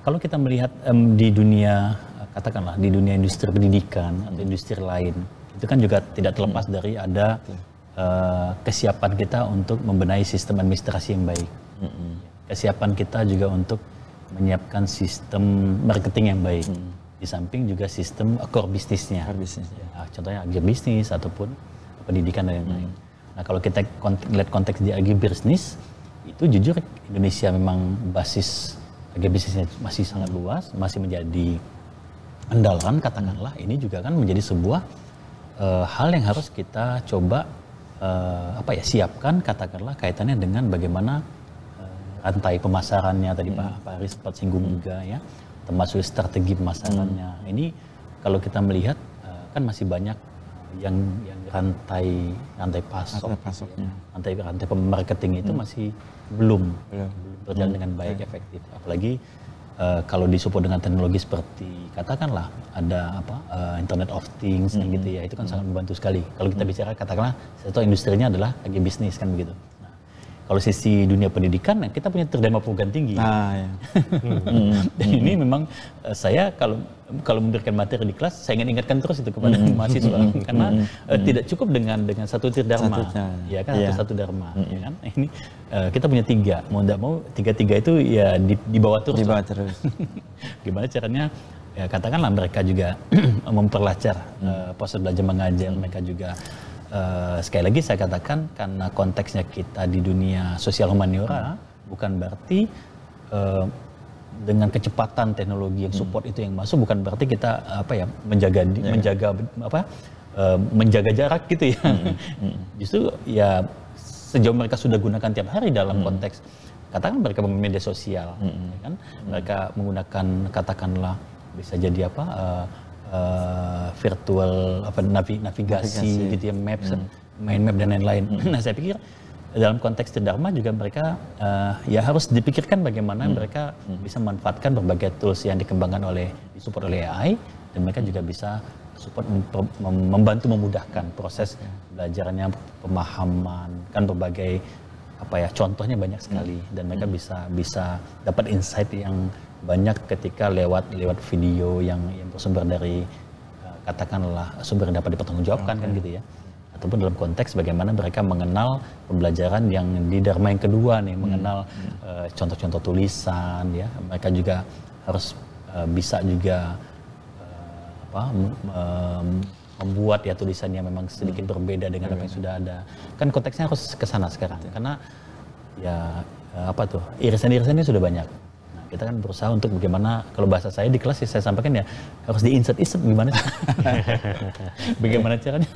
kalau kita melihat um, di dunia katakanlah di dunia industri pendidikan atau industri lain itu kan juga tidak terlepas dari ada uh, kesiapan kita untuk membenahi sistem administrasi yang baik kesiapan kita juga untuk menyiapkan sistem marketing yang baik mm. di samping juga sistem core bisnisnya ya. contohnya agribisnis ataupun pendidikan dan lain-lain mm. nah kalau kita lihat konteks di agribisnis itu jujur Indonesia memang basis agribisnisnya masih sangat mm. luas masih menjadi andalkan katakanlah ini juga kan menjadi sebuah e, hal yang harus kita coba e, apa ya siapkan katakanlah kaitannya dengan bagaimana rantai eh, rantai pemasarannya tadi hmm. Pak Pak sempat singgung hmm. juga ya termasuk strategi pemasarannya hmm. ini kalau kita melihat e, kan masih banyak yang yang rantai rantai pasok ya. Ya. rantai rantai pemarketing itu hmm. masih belum belum berjalan hmm. dengan baik okay. efektif apalagi uh, kalau disupport dengan teknologi seperti katakanlah ada apa uh, Internet of Things mm -hmm. gitu ya itu kan mm -hmm. sangat membantu sekali. Kalau kita hmm. bicara katakanlah satu industrinya adalah agribisnis bisnis kan begitu. Kalau sisi dunia pendidikan, nah, kita punya terdama program tinggi. Ah, ya. Dan ini memang eh, saya kalau kalau memberikan materi di kelas, saya ingin ingatkan terus itu kepada hmm. mahasiswa hmm. karena eh, tidak cukup dengan dengan satu terdama, satu, ya kan ya. satu satu dharma, ya kan. Ini eh, kita punya tiga, mau tidak mau tiga tiga itu ya dibawa terus. Dibawa terus. Gimana caranya? Ya, katakanlah mereka juga memperlancar uh, proses belajar mengajar, mereka juga Eh, sekali lagi saya katakan karena konteksnya kita di dunia sosial humaniora bukan berarti uh, dengan kecepatan teknologi yang hmm. support hmm. itu yang masuk bukan berarti kita apa ya menjaga yeah. menjaga apa uh, menjaga jarak gitu ya hmm. Hmm. hmm. justru ya sejauh mereka sudah gunakan tiap hari dalam hmm. konteks katakan mereka media sosial hmm. hmm. Ya kan mereka menggunakan katakanlah bisa jadi apa uh, uh, virtual apa navi, navigasi, navigasi gitu ya maps, hmm. main map dan lain-lain. Hmm. Nah saya pikir dalam konteks Dharma juga mereka uh, ya harus dipikirkan bagaimana hmm. mereka hmm. bisa memanfaatkan berbagai tools yang dikembangkan oleh disupport oleh AI dan mereka hmm. juga bisa support membantu memudahkan proses hmm. belajarnya pemahaman kan berbagai apa ya contohnya banyak sekali hmm. dan mereka hmm. bisa bisa dapat insight yang banyak ketika lewat lewat video yang yang bersumber dari eh, katakanlah sumber yang dapat dipertanggungjawabkan okay. kan gitu ya ataupun dalam konteks bagaimana mereka mengenal pembelajaran yang di dharma yang kedua nih hmm. mengenal eh, contoh-contoh hmm. uh, tulisan ya mereka juga harus uh, bisa juga uh, apa um, membuat ya tulisannya memang sedikit hmm. berbeda dengan hmm. apa yang sudah ada kan konteksnya harus kesana sana sekarang karena ya apa tuh irisan-irisannya sudah banyak kita kan berusaha untuk bagaimana kalau bahasa saya di kelas ya saya sampaikan ya harus di insert insert gimana bagaimana caranya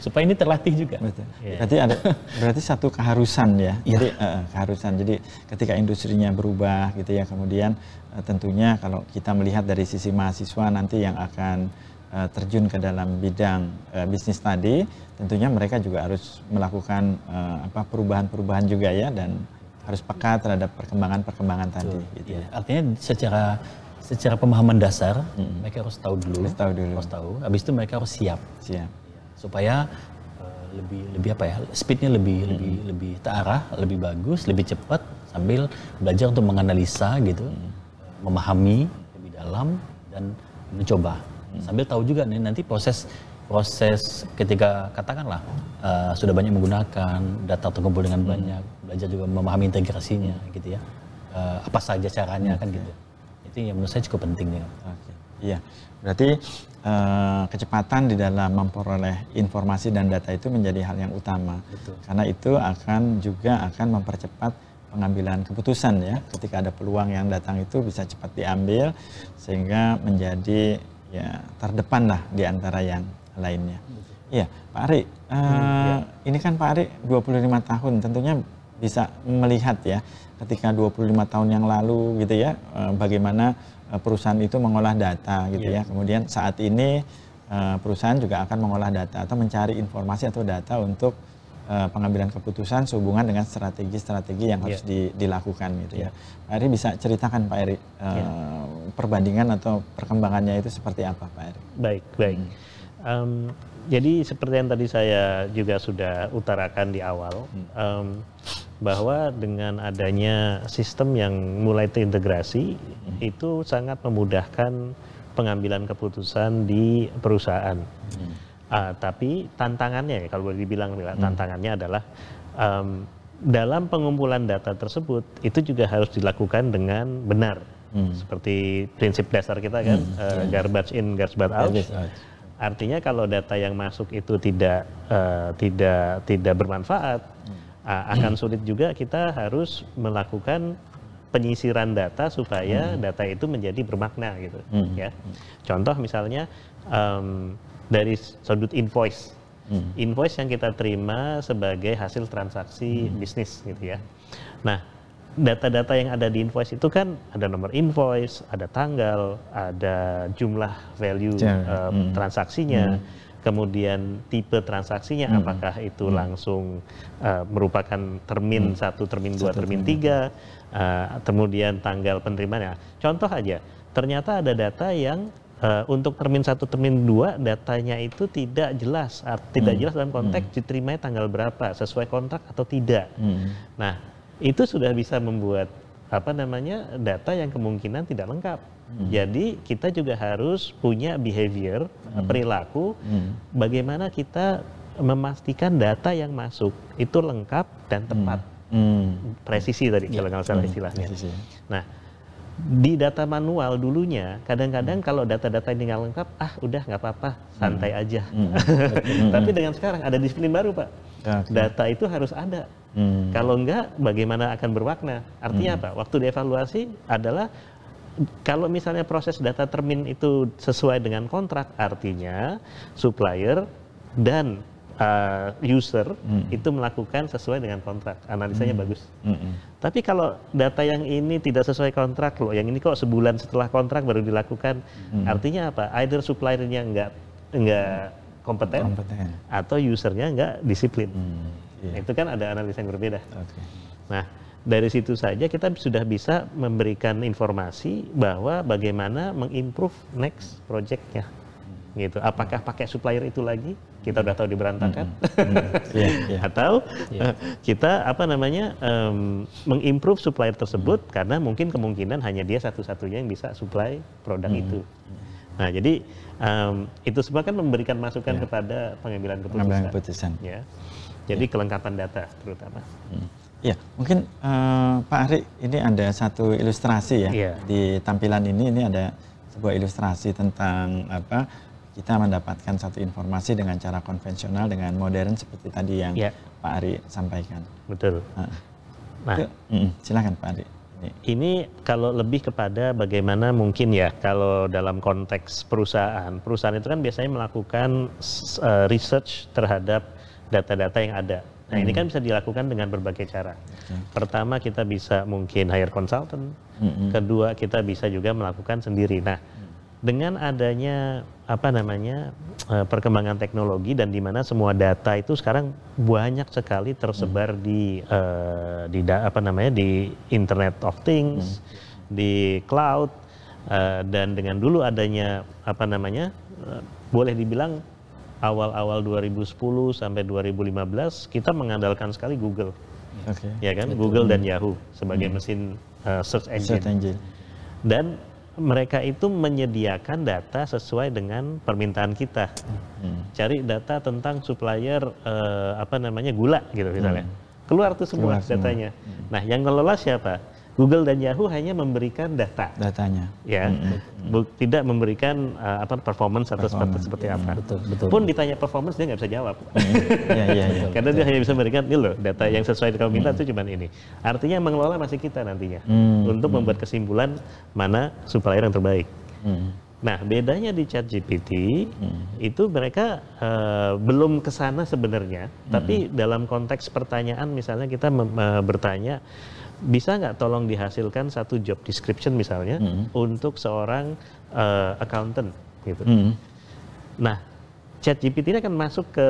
supaya ini terlatih juga. Betul. Yeah. Berarti ada berarti satu keharusan ya. Yeah. Jadi uh, keharusan. Jadi ketika industrinya berubah gitu ya kemudian uh, tentunya kalau kita melihat dari sisi mahasiswa nanti yang akan uh, terjun ke dalam bidang uh, bisnis tadi tentunya mereka juga harus melakukan uh, apa perubahan-perubahan juga ya dan harus peka terhadap perkembangan-perkembangan tadi. Gitu iya. ya. Artinya secara secara pemahaman dasar hmm. mereka harus tahu dulu. Harus tahu dulu. Harus tahu. Habis itu mereka harus siap. Siap. Supaya uh, lebih lebih apa ya speednya lebih hmm. lebih lebih terarah, lebih bagus, lebih cepat sambil belajar untuk menganalisa gitu, hmm. memahami lebih dalam dan mencoba. Hmm. Sambil tahu juga nih nanti proses proses ketika katakanlah uh, sudah banyak menggunakan data terkumpul dengan hmm. banyak belajar juga memahami integrasinya gitu ya uh, apa saja caranya kan gitu itu yang menurut saya cukup penting ya okay. iya berarti uh, kecepatan di dalam memperoleh informasi dan data itu menjadi hal yang utama Betul. karena itu akan juga akan mempercepat pengambilan keputusan ya ketika ada peluang yang datang itu bisa cepat diambil sehingga menjadi ya terdepan lah di antara yang lainnya. Iya, Pak Ari, uh, ya. ini kan Pak Ari 25 tahun, tentunya bisa melihat ya ketika 25 tahun yang lalu gitu ya eh, bagaimana eh, perusahaan itu mengolah data gitu yeah. ya. Kemudian saat ini eh, perusahaan juga akan mengolah data atau mencari informasi atau data untuk pengambilan keputusan sehubungan dengan strategi-strategi yang harus yeah. dilakukan gitu ya. Iya. Pak Eri bisa ceritakan Pak Eri yeah. Iya. perbandingan atau perkembangannya itu seperti apa Pak Eri? Baik, baik. Um, jadi seperti yang tadi saya juga sudah utarakan di awal, um, bahwa dengan adanya sistem yang mulai terintegrasi hmm. itu sangat memudahkan pengambilan keputusan di perusahaan. Hmm. Uh, tapi tantangannya, ya, kalau boleh dibilang, hmm. tantangannya adalah um, dalam pengumpulan data tersebut itu juga harus dilakukan dengan benar, hmm. seperti prinsip dasar kita kan, hmm. uh, garbage in, garbage out. Garbage Artinya kalau data yang masuk itu tidak uh, tidak tidak bermanfaat. Hmm akan sulit juga kita harus melakukan penyisiran data supaya hmm. data itu menjadi bermakna gitu hmm. ya contoh misalnya um, dari sudut invoice hmm. invoice yang kita terima sebagai hasil transaksi hmm. bisnis gitu ya nah data-data yang ada di invoice itu kan ada nomor invoice ada tanggal ada jumlah value yeah. um, hmm. transaksinya hmm kemudian tipe transaksinya hmm. apakah itu hmm. langsung uh, merupakan termin hmm. satu termin dua satu termin, tiga uh, kemudian tanggal penerimaannya contoh aja ternyata ada data yang uh, untuk termin satu termin dua datanya itu tidak jelas art, tidak hmm. jelas dalam konteks hmm. diterimanya tanggal berapa sesuai kontrak atau tidak hmm. nah itu sudah bisa membuat apa namanya data yang kemungkinan tidak lengkap. Hmm. Jadi kita juga harus punya behavior hmm. perilaku hmm. bagaimana kita memastikan data yang masuk itu lengkap dan hmm. tepat. Hmm. Hmm. Presisi tadi ya. kalau nggak salah hmm. istilahnya. Nah, di data manual dulunya kadang-kadang hmm. kalau data-data ini nggak lengkap ah udah nggak apa-apa hmm. santai hmm. aja hmm. tapi dengan sekarang ada disiplin baru pak ya, data itu harus ada Hmm. Kalau enggak, bagaimana akan berwakna? Artinya hmm. apa? Waktu dievaluasi adalah kalau misalnya proses data termin itu sesuai dengan kontrak, artinya supplier dan uh, user hmm. itu melakukan sesuai dengan kontrak. Analisanya hmm. bagus. Hmm. Tapi kalau data yang ini tidak sesuai kontrak loh, yang ini kok sebulan setelah kontrak baru dilakukan, hmm. artinya apa? Either suppliernya enggak enggak hmm. kompeten, kompeten, atau usernya enggak disiplin. Hmm. Yeah. itu kan ada analisa yang berbeda. Okay. Nah, dari situ saja kita sudah bisa memberikan informasi bahwa bagaimana mengimprove next projectnya gitu apakah pakai supplier itu lagi kita udah tahu diberantakan mm -hmm. yeah, yeah. atau yeah. Iya. kita apa namanya um, mengimprove supplier tersebut -hmm. karena mungkin kemungkinan hanya dia satu-satunya yang bisa supply produk -hmm. itu nah jadi um, itu semua kan memberikan masukan yeah. kepada pengambilan keputusan, pengambilan keputusan. Ya. Jadi ya. kelengkapan data terutama. Ya mungkin uh, Pak Ari ini ada satu ilustrasi ya, ya di tampilan ini ini ada sebuah ilustrasi tentang apa kita mendapatkan satu informasi dengan cara konvensional dengan modern seperti tadi yang ya. Pak Ari sampaikan. Betul. Nah, nah. mm, silakan Pak Ari. Ini. kalau lebih kepada bagaimana mungkin ya kalau dalam konteks perusahaan, perusahaan itu kan biasanya melakukan eh, research terhadap data-data yang ada. Nah, hmm. ini kan bisa dilakukan dengan berbagai cara. Hmm. Pertama, kita bisa mungkin hire consultant. Hmm. Kedua, kita bisa juga melakukan sendiri. Nah, dengan adanya apa namanya eh, perkembangan teknologi dan di mana semua data itu sekarang banyak sekali tersebar hmm. di uh, di da, apa namanya di Internet of Things, hmm. di cloud uh, dan dengan dulu adanya apa namanya uh, boleh dibilang awal-awal 2010 sampai 2015 kita mengandalkan sekali Google. Okay. Ya kan? Google dan hmm. Yahoo sebagai hmm. mesin uh, search engine. Search engine. Dan mereka itu menyediakan data sesuai dengan permintaan kita. Hmm. Cari data tentang supplier uh, apa namanya gula gitu misalnya. Hmm. Keluar tuh semua Keluar datanya. Semua. Hmm. Nah, yang ngelola siapa? Google dan Yahoo hanya memberikan data. Datanya. Ya, hmm. hmm. tidak memberikan uh, apa performance atau performance. seperti, seperti iya, apa. Hmm, betul, betul. Pun ditanya performance dia nggak bisa jawab. Hmm, iya, iya, betul, Karena betul. dia hanya bisa memberikan ini loh data yang sesuai dengan minta hmm. itu cuma ini. Artinya mengelola masih kita nantinya hmm. untuk hmm. membuat kesimpulan mana supplier yang terbaik. Hmm. Nah, bedanya di chat GPT hmm. itu mereka uh, belum ke sana sebenarnya, hmm. tapi dalam konteks pertanyaan misalnya kita uh, bertanya bisa nggak tolong dihasilkan satu job description misalnya hmm. untuk seorang uh, accountant gitu. Hmm. Nah, ChatGPT ini akan masuk ke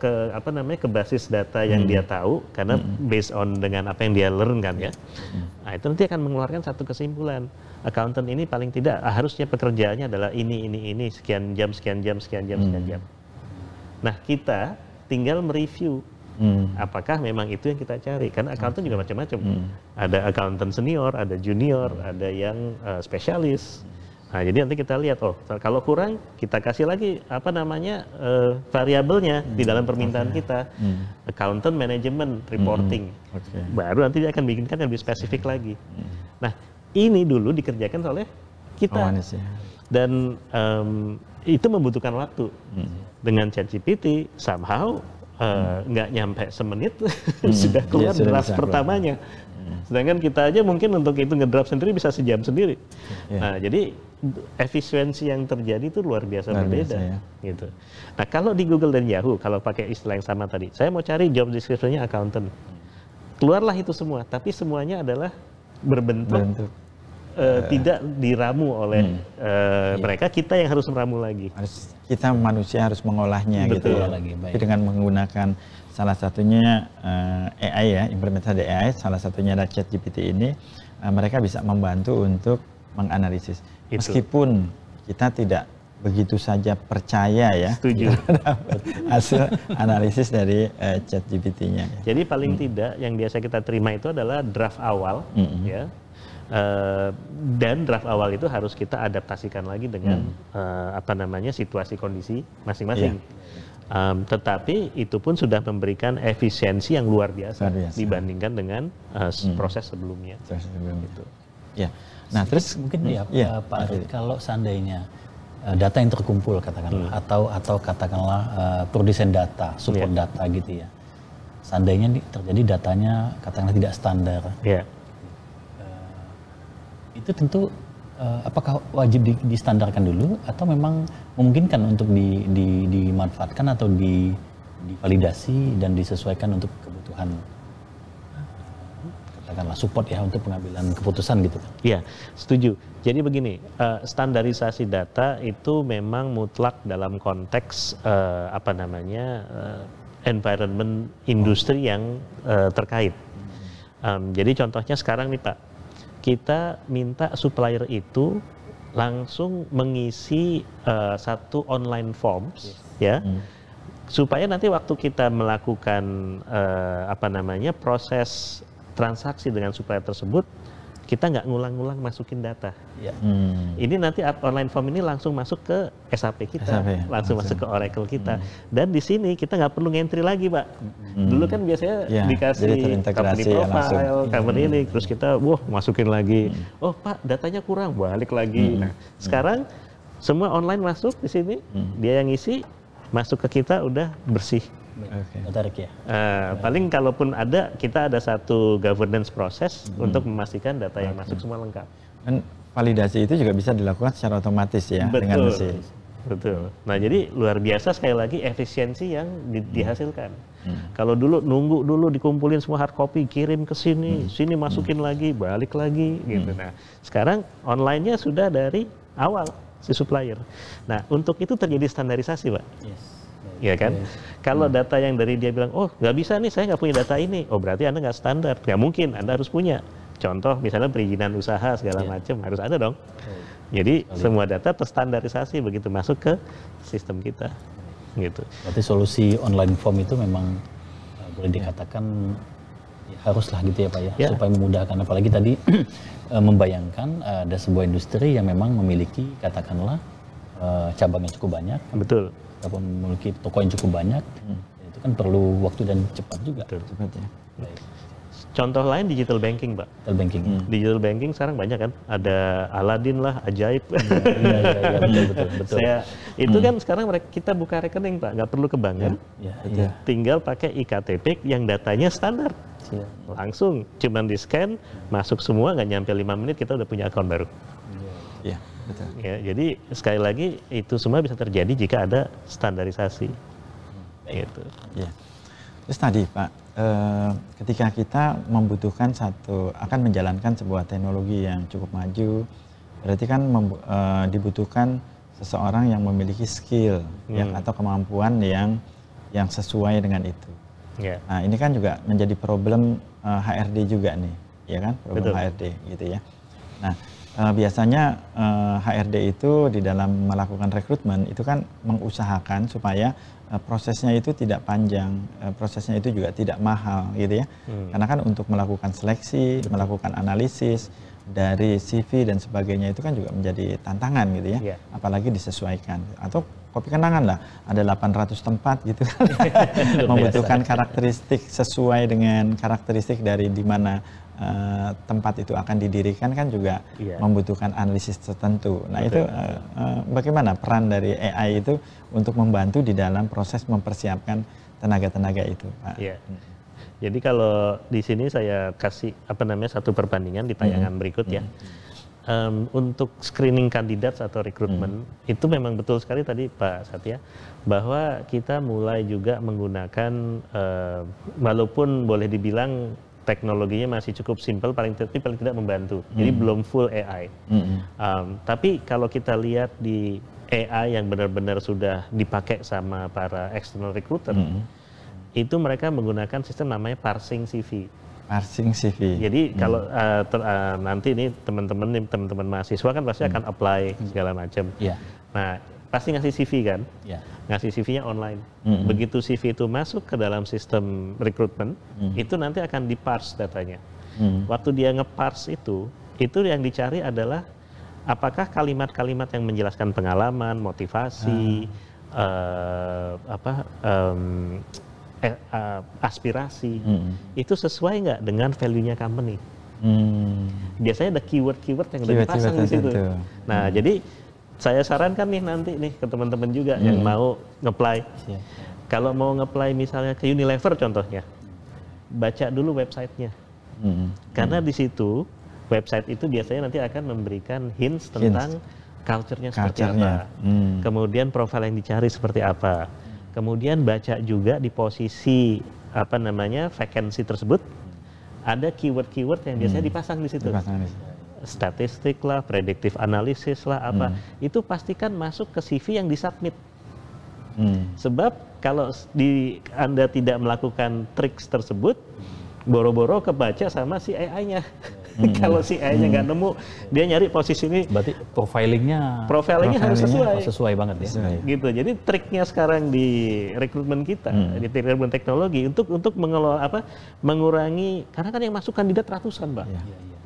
ke apa namanya ke basis data yang hmm. dia tahu karena hmm. based on dengan apa yang dia learn kan ya. Hmm. Nah, itu nanti akan mengeluarkan satu kesimpulan. Accountant ini paling tidak ah, harusnya pekerjaannya adalah ini ini ini sekian jam sekian jam sekian jam hmm. sekian jam. Nah, kita tinggal mereview Hmm. Apakah memang itu yang kita cari? Karena akuntan juga macam-macam. Hmm. Ada accountant senior, ada junior, hmm. ada yang uh, spesialis. Nah, jadi nanti kita lihat oh kalau kurang kita kasih lagi apa namanya uh, variabelnya hmm. di dalam permintaan okay. kita. Hmm. Accountant management hmm. reporting. Hmm. Okay. Baru nanti dia akan bikinkan yang lebih spesifik hmm. lagi. Hmm. Nah, ini dulu dikerjakan oleh kita. Oh, ya. Dan um, itu membutuhkan waktu. Hmm. Dengan ChatGPT somehow Eh, nggak hmm. nyampe semenit hmm. sudah iya, keluar ya, sudah pertamanya. Hmm. Sedangkan kita aja mungkin untuk itu ngedraft sendiri bisa sejam sendiri. Yeah. Nah, jadi efisiensi yang terjadi itu luar biasa luar berbeda biasa, ya. gitu. Nah, kalau di Google dan Yahoo kalau pakai istilah yang sama tadi, saya mau cari job descriptionnya accountant. Keluarlah itu semua, tapi semuanya adalah berbentuk Bentuk uh, tidak diramu oleh hmm. uh, mereka, kita yang harus meramu lagi. Harus, kita manusia harus mengolahnya Betul. gitu ya. Lagi, Dengan menggunakan salah satunya uh, eh, AI ya, implementasi AI, salah satunya ada GPT ini, uh, mereka bisa membantu untuk menganalisis. Itu. Meskipun kita tidak begitu saja percaya ya Setuju. hasil analisis dari uh, chat GPT-nya. Jadi paling hmm. tidak yang biasa kita terima itu adalah draft awal hmm. ya Eh, dan draft awal itu harus kita adaptasikan lagi dengan hmm. eh, apa namanya situasi kondisi masing-masing. Iya. tetapi itu pun sudah memberikan efisiensi yang luar biasa, dibandingkan dengan eh, hmm. proses sebelumnya. Ya. Nah, terus mungkin ya, iya, Pak Arif, kalau seandainya data yang terkumpul katakanlah hmm. atau atau katakanlah produsen data, support data gitu ya. Seandainya terjadi datanya katakanlah tidak standar itu tentu uh, apakah wajib di, distandarkan dulu atau memang memungkinkan untuk di, di, dimanfaatkan atau di, divalidasi dan disesuaikan untuk kebutuhan katakanlah support ya untuk pengambilan keputusan gitu kan? Iya, setuju. Jadi begini, uh, standarisasi data itu memang mutlak dalam konteks uh, apa namanya uh, environment industri yang uh, terkait. Um, jadi contohnya sekarang nih Pak, kita minta supplier itu langsung mengisi uh, satu online forms yes. ya hmm. supaya nanti waktu kita melakukan uh, apa namanya proses transaksi dengan supplier tersebut kita nggak ngulang-ngulang masukin data. Ya. Hmm. Ini nanti online form ini langsung masuk ke SAP kita, SAP, langsung, langsung masuk ke Oracle kita. Hmm. Dan di sini kita nggak perlu ngentri lagi, Pak. Hmm. Dulu kan biasanya iya, ya, dikasih hmm. company profile, ya company hmm. ini, terus kita, wah masukin lagi. Hmm. Oh Pak, datanya kurang, balik lagi. Hmm. Nah, hmm. sekarang semua online masuk di sini, hmm. dia yang isi masuk ke kita udah bersih ya. Uh, paling kalaupun ada, kita ada satu governance proses hmm. untuk memastikan data yang masuk semua lengkap. Dan validasi itu juga bisa dilakukan secara otomatis ya Betul. dengan mesin. Betul. Nah jadi luar biasa sekali lagi efisiensi yang di, hmm. dihasilkan. Hmm. Kalau dulu nunggu dulu dikumpulin semua hard copy, kirim ke sini, hmm. sini masukin hmm. lagi, balik lagi, gitu. hmm. gitu. Nah sekarang onlinenya sudah dari awal si supplier. Nah untuk itu terjadi standarisasi, pak. Yes ya kan? Iya. Kalau hmm. data yang dari dia bilang, oh nggak bisa nih, saya nggak punya data ini, oh berarti anda nggak standar, nggak mungkin, anda harus punya. Contoh misalnya perizinan usaha segala yeah. macam harus ada dong. Iya. Jadi Kali. Iya. semua data terstandarisasi begitu masuk ke sistem kita, gitu. Berarti solusi online form itu memang eh, boleh dikatakan ya, haruslah gitu ya pak ya, Yeah. supaya memudahkan. Apalagi tadi eh, membayangkan eh, ada sebuah industri yang memang memiliki katakanlah cabang yang cukup banyak. Betul mereka memiliki toko yang cukup banyak, hmm. itu kan perlu waktu dan cepat juga. Betul, cepat ya. Baik. Contoh lain digital banking, Pak. Digital banking. Ya? Hmm. Digital banking sekarang banyak kan, ada Aladin lah, ajaib. Iya, iya, iya, betul, betul, betul. Saya, itu hmm. kan sekarang kita buka rekening, Pak, nggak perlu ke bank ya, kan. Ya, ya. Tinggal pakai iktp yang datanya standar. Ya. Langsung, cuman di scan, masuk semua nggak nyampe 5 menit kita udah punya akun baru. Iya. Ya. Betul. Ya, jadi sekali lagi itu semua bisa terjadi jika ada standarisasi. Gitu. Ya. Terus tadi Pak, eh, ketika kita membutuhkan satu akan menjalankan sebuah teknologi yang cukup maju, berarti kan eh, dibutuhkan seseorang yang memiliki skill ya, hmm. yang atau kemampuan yang yang sesuai dengan itu. Yeah. Nah, ini kan juga menjadi problem HRD eh, juga nih, ya kan? Problem Betul. HRD gitu ya. Nah, uh, biasanya uh, eh, HRD itu di dalam melakukan rekrutmen itu kan mengusahakan supaya uh, prosesnya itu tidak panjang, uh, prosesnya itu juga tidak mahal gitu ya. Hmm. Karena kan untuk melakukan seleksi, Betul. melakukan analisis dari CV dan sebagainya itu kan juga menjadi tantangan gitu ya. Yeah. Apalagi disesuaikan atau kopi kenangan lah ada 800 tempat gitu membutuhkan karakteristik sesuai dengan karakteristik dari di mana Eh, tempat itu akan didirikan kan juga yeah. membutuhkan analisis tertentu. Nah Betul. itu uh, eh, uh, eh, bagaimana peran dari AI itu untuk membantu di dalam proses mempersiapkan tenaga-tenaga itu, Pak? Yeah. Jadi kalau di sini saya kasih apa namanya satu perbandingan di tayangan mm berikut ya. Um, untuk screening kandidat atau rekrutmen hmm. itu memang betul sekali tadi Pak Satya bahwa kita mulai juga menggunakan uh, walaupun boleh dibilang teknologinya masih cukup simpel, paling tapi paling tidak membantu. Hmm. Jadi belum full AI. Hmm. Um, tapi kalau kita lihat di AI yang benar-benar sudah dipakai sama para external recruiter, hmm. itu mereka menggunakan sistem namanya parsing CV. Parsing CV. Jadi hmm. kalau uh, ter, uh, nanti ini teman-teman teman-teman mahasiswa kan pasti hmm. akan apply hmm. segala macam. Yeah. Nah pasti ngasih CV kan, yeah. ngasih CV-nya online. Mm-hmm. Begitu CV itu masuk ke dalam sistem rekrutmen, mm-hmm. itu nanti akan di parse datanya. Mm-hmm. Waktu dia ngeparse itu, itu yang dicari adalah apakah kalimat-kalimat yang menjelaskan pengalaman, motivasi, mm-hmm. uh, apa um, eh, uh, aspirasi, hmm itu sesuai nggak dengan value-nya company? Hmm. Biasanya ada keyword-keyword yang udah dipasang di situ. Itu. Nah, hmm. jadi saya sarankan nih nanti nih ke teman-teman juga hmm. yang mau ngeplay. Iya. Kalau mau ngeplay misalnya ke Unilever contohnya, baca dulu websitenya. Hmm. Karena hmm. di situ website itu biasanya nanti akan memberikan hints tentang culture-nya seperti culture-nya. apa. Hmm. Kemudian profil yang dicari seperti apa. Kemudian baca juga di posisi apa namanya vacancy tersebut ada keyword-keyword yang biasanya hmm. dipasang di situ. Dipasang di situ statistik lah, prediktif analisis lah apa, hmm. itu pastikan masuk ke CV yang disubmit. Hmm. Sebab kalau di Anda tidak melakukan triks tersebut, boro-boro kebaca sama si AI-nya. Iya. kalau si A-nya nggak hmm. nemu, dia nyari posisi ini. Berarti profilingnya, profilingnya harus sesuai. Sesuai banget ya. Sesuai. Gitu. Jadi triknya sekarang di rekrutmen kita, hmm. di rekrutmen teknologi untuk untuk mengelola apa, mengurangi karena kan yang masuk kandidat ratusan, Pak. Ya.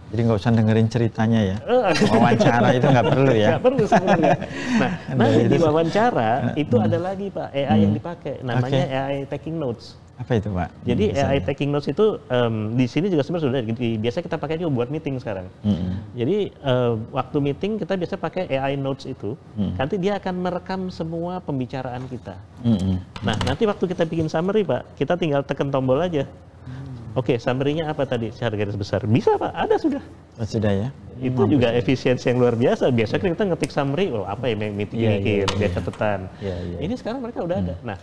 Jadi nggak usah dengerin ceritanya ya. Eh, wawancara itu nggak perlu ya. Nggak perlu sebenarnya. Nah, nah di wawancara itu mm. ada lagi Pak AI hmm. yang mm. dipakai, namanya okay. AI taking notes. Apa itu Pak? Jadi hmm, eh, AI ya? taking notes itu um, di sini juga sebenarnya sudah biasa kita pakai juga buat meeting sekarang. Hmm. Jadi uh, waktu meeting kita biasa pakai AI notes itu, hmm. nanti dia akan merekam semua pembicaraan kita. Hmm. Nah nanti waktu kita bikin summary Pak, kita tinggal tekan tombol aja. Hmm. Oke, okay, summary-nya apa tadi? Secara garis besar. Bisa, Pak. Ada sudah. Oh, sudah ya. Itu Mampu. juga efisiensi yang luar biasa. Biasanya yeah. kita ngetik summary, oh apa ya yang iya, meeting yeah, yeah, yeah, yeah. dia catatan. Yeah, yeah. Ini sekarang mereka udah hmm. ada. Nah,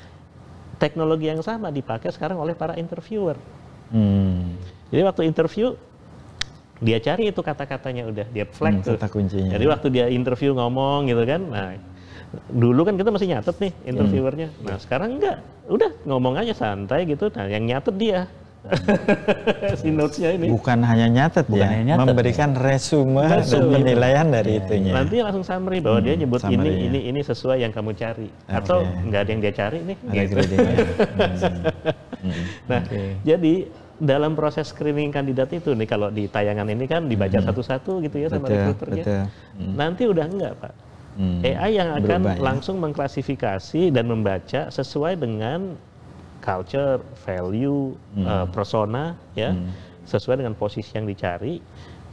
teknologi yang sama dipakai sekarang oleh para interviewer. Hmm. Jadi waktu interview dia cari itu kata-katanya udah dia flag hmm, kata kuncinya. Jadi waktu dia interview ngomong gitu kan, nah dulu kan kita masih nyatet nih hmm. interviewernya. Hmm. Nah sekarang enggak, udah ngomong aja santai gitu. Nah yang nyatet dia si notesnya ini. Bukan hanya nyatet Bukan ya, hanya nyatet, memberikan ya. resume dan penilaian dari ya. itunya. Iya, nanti langsung summary bahwa hmm, dia nyebut ini, iya. ini, ini sesuai yang kamu cari. Okay. Atau nggak ada yang dia cari nih. Ada gitu. Hmm. hmm. Nah, okay. jadi dalam proses screening kandidat itu nih kalau di tayangan ini kan dibaca hmm. satu-satu hmm. gitu ya sama betul, rekruternya. Hmm. Nanti udah enggak, Pak. Hmm. AI yang akan Berubah, ya? langsung mengklasifikasi dan membaca sesuai dengan culture, value, hmm. uh, persona ya hmm. sesuai dengan posisi yang dicari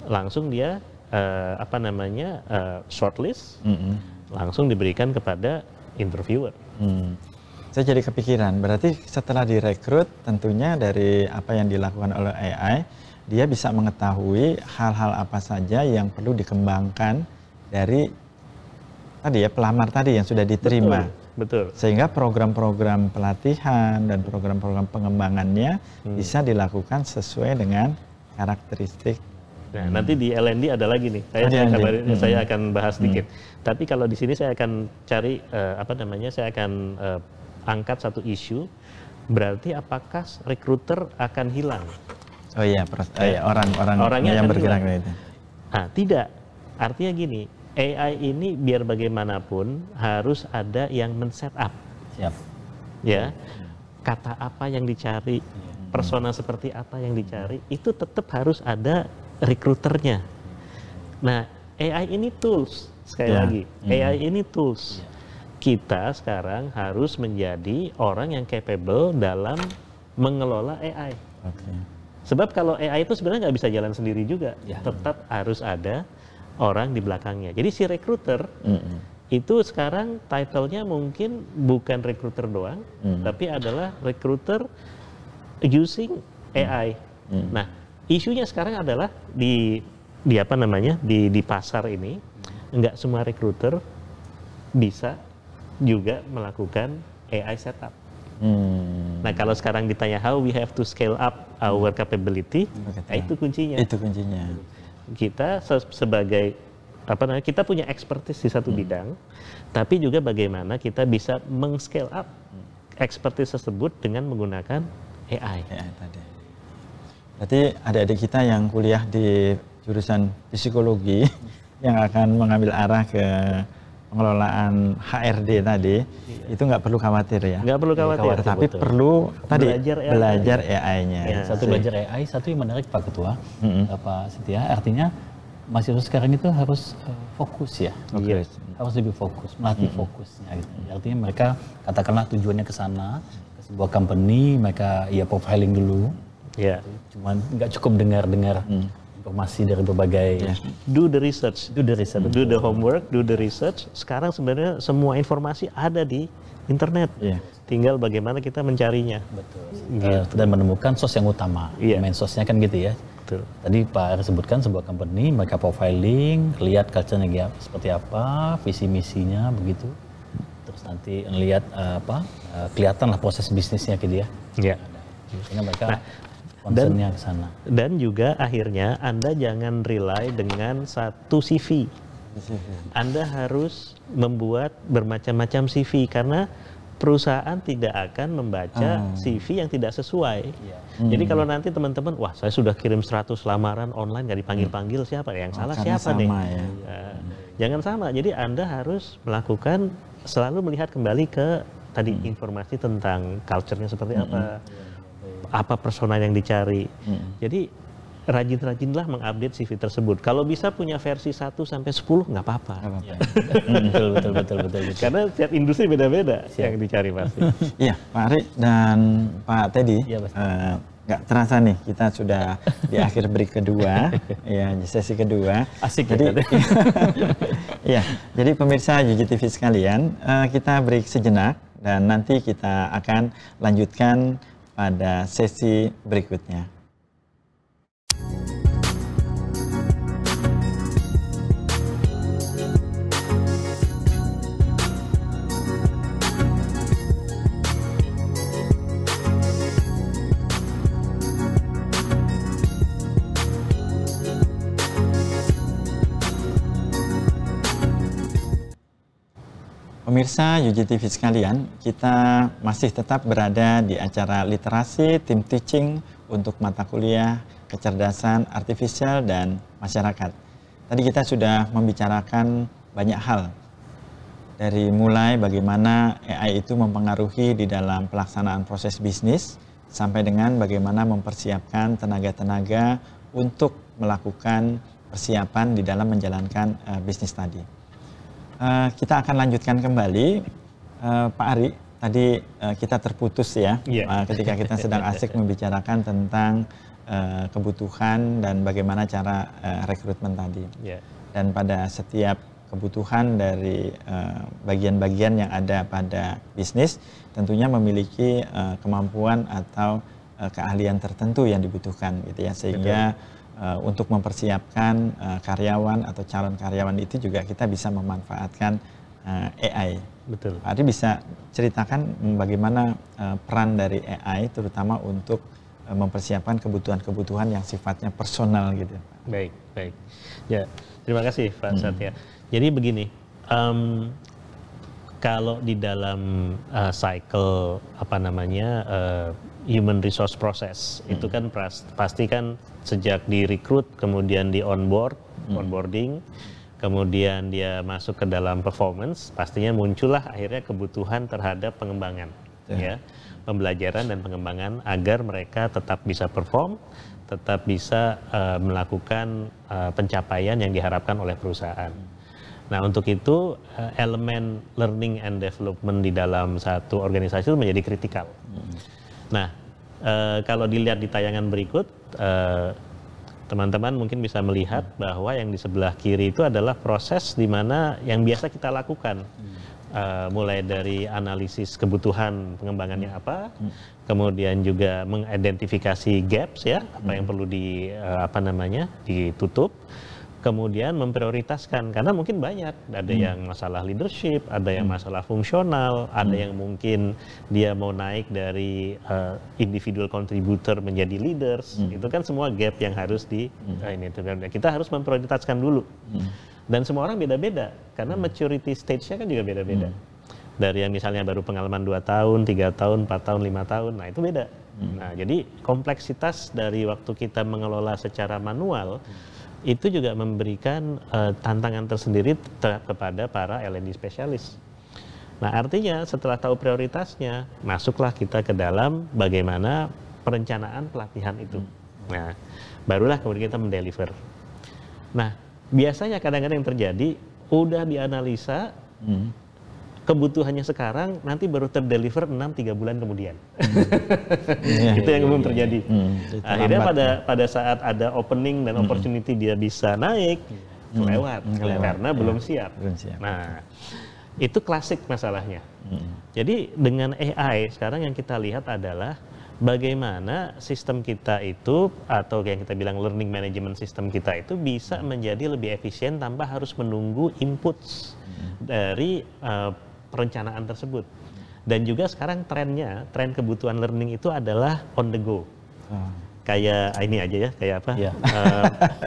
langsung dia uh, apa namanya uh, shortlist hmm. langsung diberikan kepada interviewer. Hmm. Saya jadi kepikiran, berarti setelah direkrut tentunya dari apa yang dilakukan oleh AI, dia bisa mengetahui hal-hal apa saja yang perlu dikembangkan dari tadi ya pelamar tadi yang sudah diterima. Betul. Betul. Sehingga program-program pelatihan dan program-program pengembangannya hmm. bisa dilakukan sesuai dengan karakteristik. Nah, hmm. nanti di LND ada lagi nih. Saya, ada eh, saya, kabar, hmm. saya akan bahas sedikit. Hmm. Tapi kalau di sini saya akan cari uh, apa namanya? Saya akan uh, angkat satu isu. Berarti apakah rekruter akan hilang? Oh iya, iya. orang-orang oh, yang bergerak itu. Ah, tidak. Artinya gini, AI ini biar bagaimanapun harus ada yang men setup Siap. Ya. Iya. Kata apa yang dicari, iya. persona hmm. seperti apa yang dicari, itu tetap harus ada rekruternya. Nah, AI ini tools sekali ya. lagi. AI iya. ini tools. Kita sekarang harus menjadi orang yang capable dalam mengelola AI. Okay. Sebab kalau AI itu sebenarnya nggak bisa jalan sendiri juga, ya. tetap harus ada orang di belakangnya. Jadi si recruiter mm-hmm. itu sekarang titlenya mungkin bukan recruiter doang, mm-hmm. tapi adalah recruiter using AI. Mm-hmm. Nah, isunya sekarang adalah di di apa namanya di di pasar ini nggak semua recruiter bisa juga melakukan AI setup. Hmm. Nah kalau sekarang ditanya how we have to scale up our mm. capability, okay. Nah, itu kuncinya. Itu kuncinya kita sebagai apa namanya kita punya expertise di satu hmm. bidang, tapi juga bagaimana kita bisa mengscale up hmm. expertise tersebut dengan menggunakan AI. AI tadi. Berarti ada adik kita yang kuliah di jurusan psikologi hmm. yang akan mengambil arah ke pengelolaan HRD tadi iya. itu nggak perlu khawatir ya nggak perlu khawatir, khawatir iya, tapi betul. perlu tadi belajar AI, belajar AI-nya ya. satu iya. belajar AI satu yang menarik Pak Ketua mm -hmm. Pak Setia artinya masih sekarang itu harus uh, fokus ya okay. Iya. harus lebih fokus melatih mm -hmm. fokusnya gitu. artinya mereka katakanlah tujuannya ke sana ke sebuah company mereka ya profiling dulu yeah. cuman nggak cukup dengar-dengar mm informasi dari berbagai yeah. do the research do the research do the homework do the research sekarang sebenarnya semua informasi ada di internet yeah. tinggal bagaimana kita mencarinya betul gitu. Eh, dan menemukan sos yang utama yeah. main sosnya kan gitu ya betul tadi Pak Ari sebutkan sebuah company mereka profiling lihat culture-nya seperti apa visi misinya begitu terus nanti lihat eh, apa uh, kelihatan lah proses bisnisnya gitu ya. Iya. Yeah. mereka nah, concernnya ke sana. Dan juga akhirnya Anda jangan rely dengan satu CV. Anda harus membuat bermacam-macam CV karena perusahaan tidak akan membaca hmm. CV yang tidak sesuai. Hmm. Jadi kalau hmm. nanti teman-teman, wah saya sudah kirim 100 lamaran online nggak dipanggil-panggil siapa ya? yang salah oh, siapa nih? Ya. Ya. jangan sama. Jadi Anda harus melakukan selalu melihat kembali ke tadi hmm. informasi tentang culture-nya seperti hmm. apa. Hmm apa persona yang dicari. Hmm. Jadi rajin-rajinlah mengupdate CV tersebut. Kalau bisa punya versi 1 sampai 10 nggak apa-apa. Ya. betul, betul, betul, betul, betul. Karena setiap industri beda-beda yang dicari pasti. Iya, Pak Ari dan Pak Teddy. Iya, eh, nggak Gak terasa nih kita sudah di akhir break kedua, ya sesi kedua. Asik jadi, ya. ya, jadi pemirsa UGTV sekalian, uh, kita break sejenak dan nanti kita akan lanjutkan pada sesi berikutnya. Pemirsa UGTV sekalian, kita masih tetap berada di acara literasi tim teaching untuk mata kuliah kecerdasan artifisial dan masyarakat. Tadi kita sudah membicarakan banyak hal dari mulai bagaimana AI itu mempengaruhi di dalam pelaksanaan proses bisnis sampai dengan bagaimana mempersiapkan tenaga-tenaga untuk melakukan persiapan di dalam menjalankan uh, bisnis tadi. Eh, kita akan lanjutkan kembali uh, Pak Ari. Tadi uh, kita terputus ya yeah. Iya. uh, ketika kita sedang asik membicarakan tentang uh, kebutuhan dan bagaimana cara uh, rekrutmen tadi. Yeah. Dan pada setiap kebutuhan dari bagian-bagian uh, yang ada pada bisnis tentunya memiliki uh, kemampuan atau uh, keahlian tertentu yang dibutuhkan gitu ya sehingga Betul uh, untuk mempersiapkan uh, karyawan atau calon karyawan itu juga kita bisa memanfaatkan uh, eh, AI. Betul. Pak Adi bisa ceritakan mm, bagaimana uh, peran dari AI terutama untuk uh, mempersiapkan kebutuhan-kebutuhan yang sifatnya personal gitu. Baik, baik. Ya, terima kasih Pak hmm. Satya. Jadi begini, um, kalau di dalam uh, cycle apa namanya uh, human resource process hmm. itu kan pras, pasti kan sejak direkrut kemudian di onboard hmm. onboarding kemudian dia masuk ke dalam performance pastinya muncullah akhirnya kebutuhan terhadap pengembangan yeah. ya pembelajaran dan pengembangan agar mereka tetap bisa perform tetap bisa uh, melakukan uh, pencapaian yang diharapkan oleh perusahaan. Nah, untuk itu uh, elemen learning and development di dalam satu organisasi itu menjadi kritikal. Hmm. Nah, Eh, kalau dilihat di tayangan berikut, teman eh, teman-teman mungkin bisa melihat bahwa yang di sebelah kiri itu adalah proses di mana yang biasa kita lakukan. Uh, mulai dari analisis kebutuhan pengembangannya hmm. apa, hmm. kemudian juga mengidentifikasi gaps ya, apa yang hmm. perlu di uh, apa namanya ditutup, kemudian memprioritaskan karena mungkin banyak ada hmm. yang masalah leadership, ada yang hmm. masalah fungsional, ada hmm. yang mungkin dia mau naik dari uh, individual contributor menjadi leaders. Hmm. Itu kan semua gap yang harus di hmm. uh, ini kan. kita harus memprioritaskan dulu. Hmm. Dan semua orang beda-beda karena hmm. maturity stage-nya kan juga beda-beda. Hmm. Dari yang misalnya baru pengalaman 2 tahun, tiga tahun, 4 tahun, lima tahun. Nah, itu beda. Hmm. Nah, jadi kompleksitas dari waktu kita mengelola secara manual hmm itu juga memberikan uh, tantangan tersendiri ter kepada para LND spesialis. Nah, artinya setelah tahu prioritasnya, masuklah kita ke dalam bagaimana perencanaan pelatihan itu. Hmm. Nah, barulah kemudian kita mendeliver. Nah, biasanya kadang-kadang yang terjadi udah dianalisa, hmm kebutuhannya sekarang nanti baru terdeliver 6 3 bulan kemudian. itu yang belum terjadi. Hmm, Akhirnya pada ya. pada saat ada opening dan hmm. opportunity hmm. dia bisa naik hmm. lewat, hmm. karena ya. belum siap. Belum siap. Nah, itu klasik masalahnya. Hmm. Jadi dengan AI sekarang yang kita lihat adalah bagaimana sistem kita itu atau yang kita bilang learning management system kita itu bisa menjadi lebih efisien tanpa harus menunggu inputs hmm. dari uh, perencanaan tersebut. Dan juga sekarang trennya, tren kebutuhan learning itu adalah on the go. Hmm. Kayak ah, ini aja ya, kayak apa? Yeah. Iya. Uh,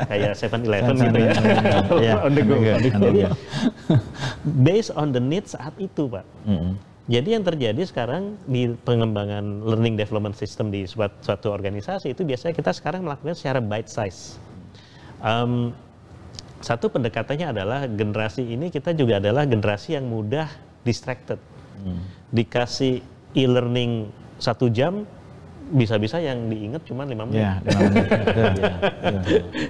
kayak Seven Eleven gitu ya. yeah. on the go. Jadi, iya. iya. based on the need saat itu, Pak. Mm -hmm. Jadi yang terjadi sekarang di pengembangan learning development system di suatu, suatu organisasi itu biasanya kita sekarang melakukan secara bite size. Um, satu pendekatannya adalah generasi ini kita juga adalah generasi yang mudah distracted. Hmm. Dikasih e-learning satu jam, bisa-bisa yang diingat cuma lima menit. Ya, 5 menit. Ya. Ya, ya.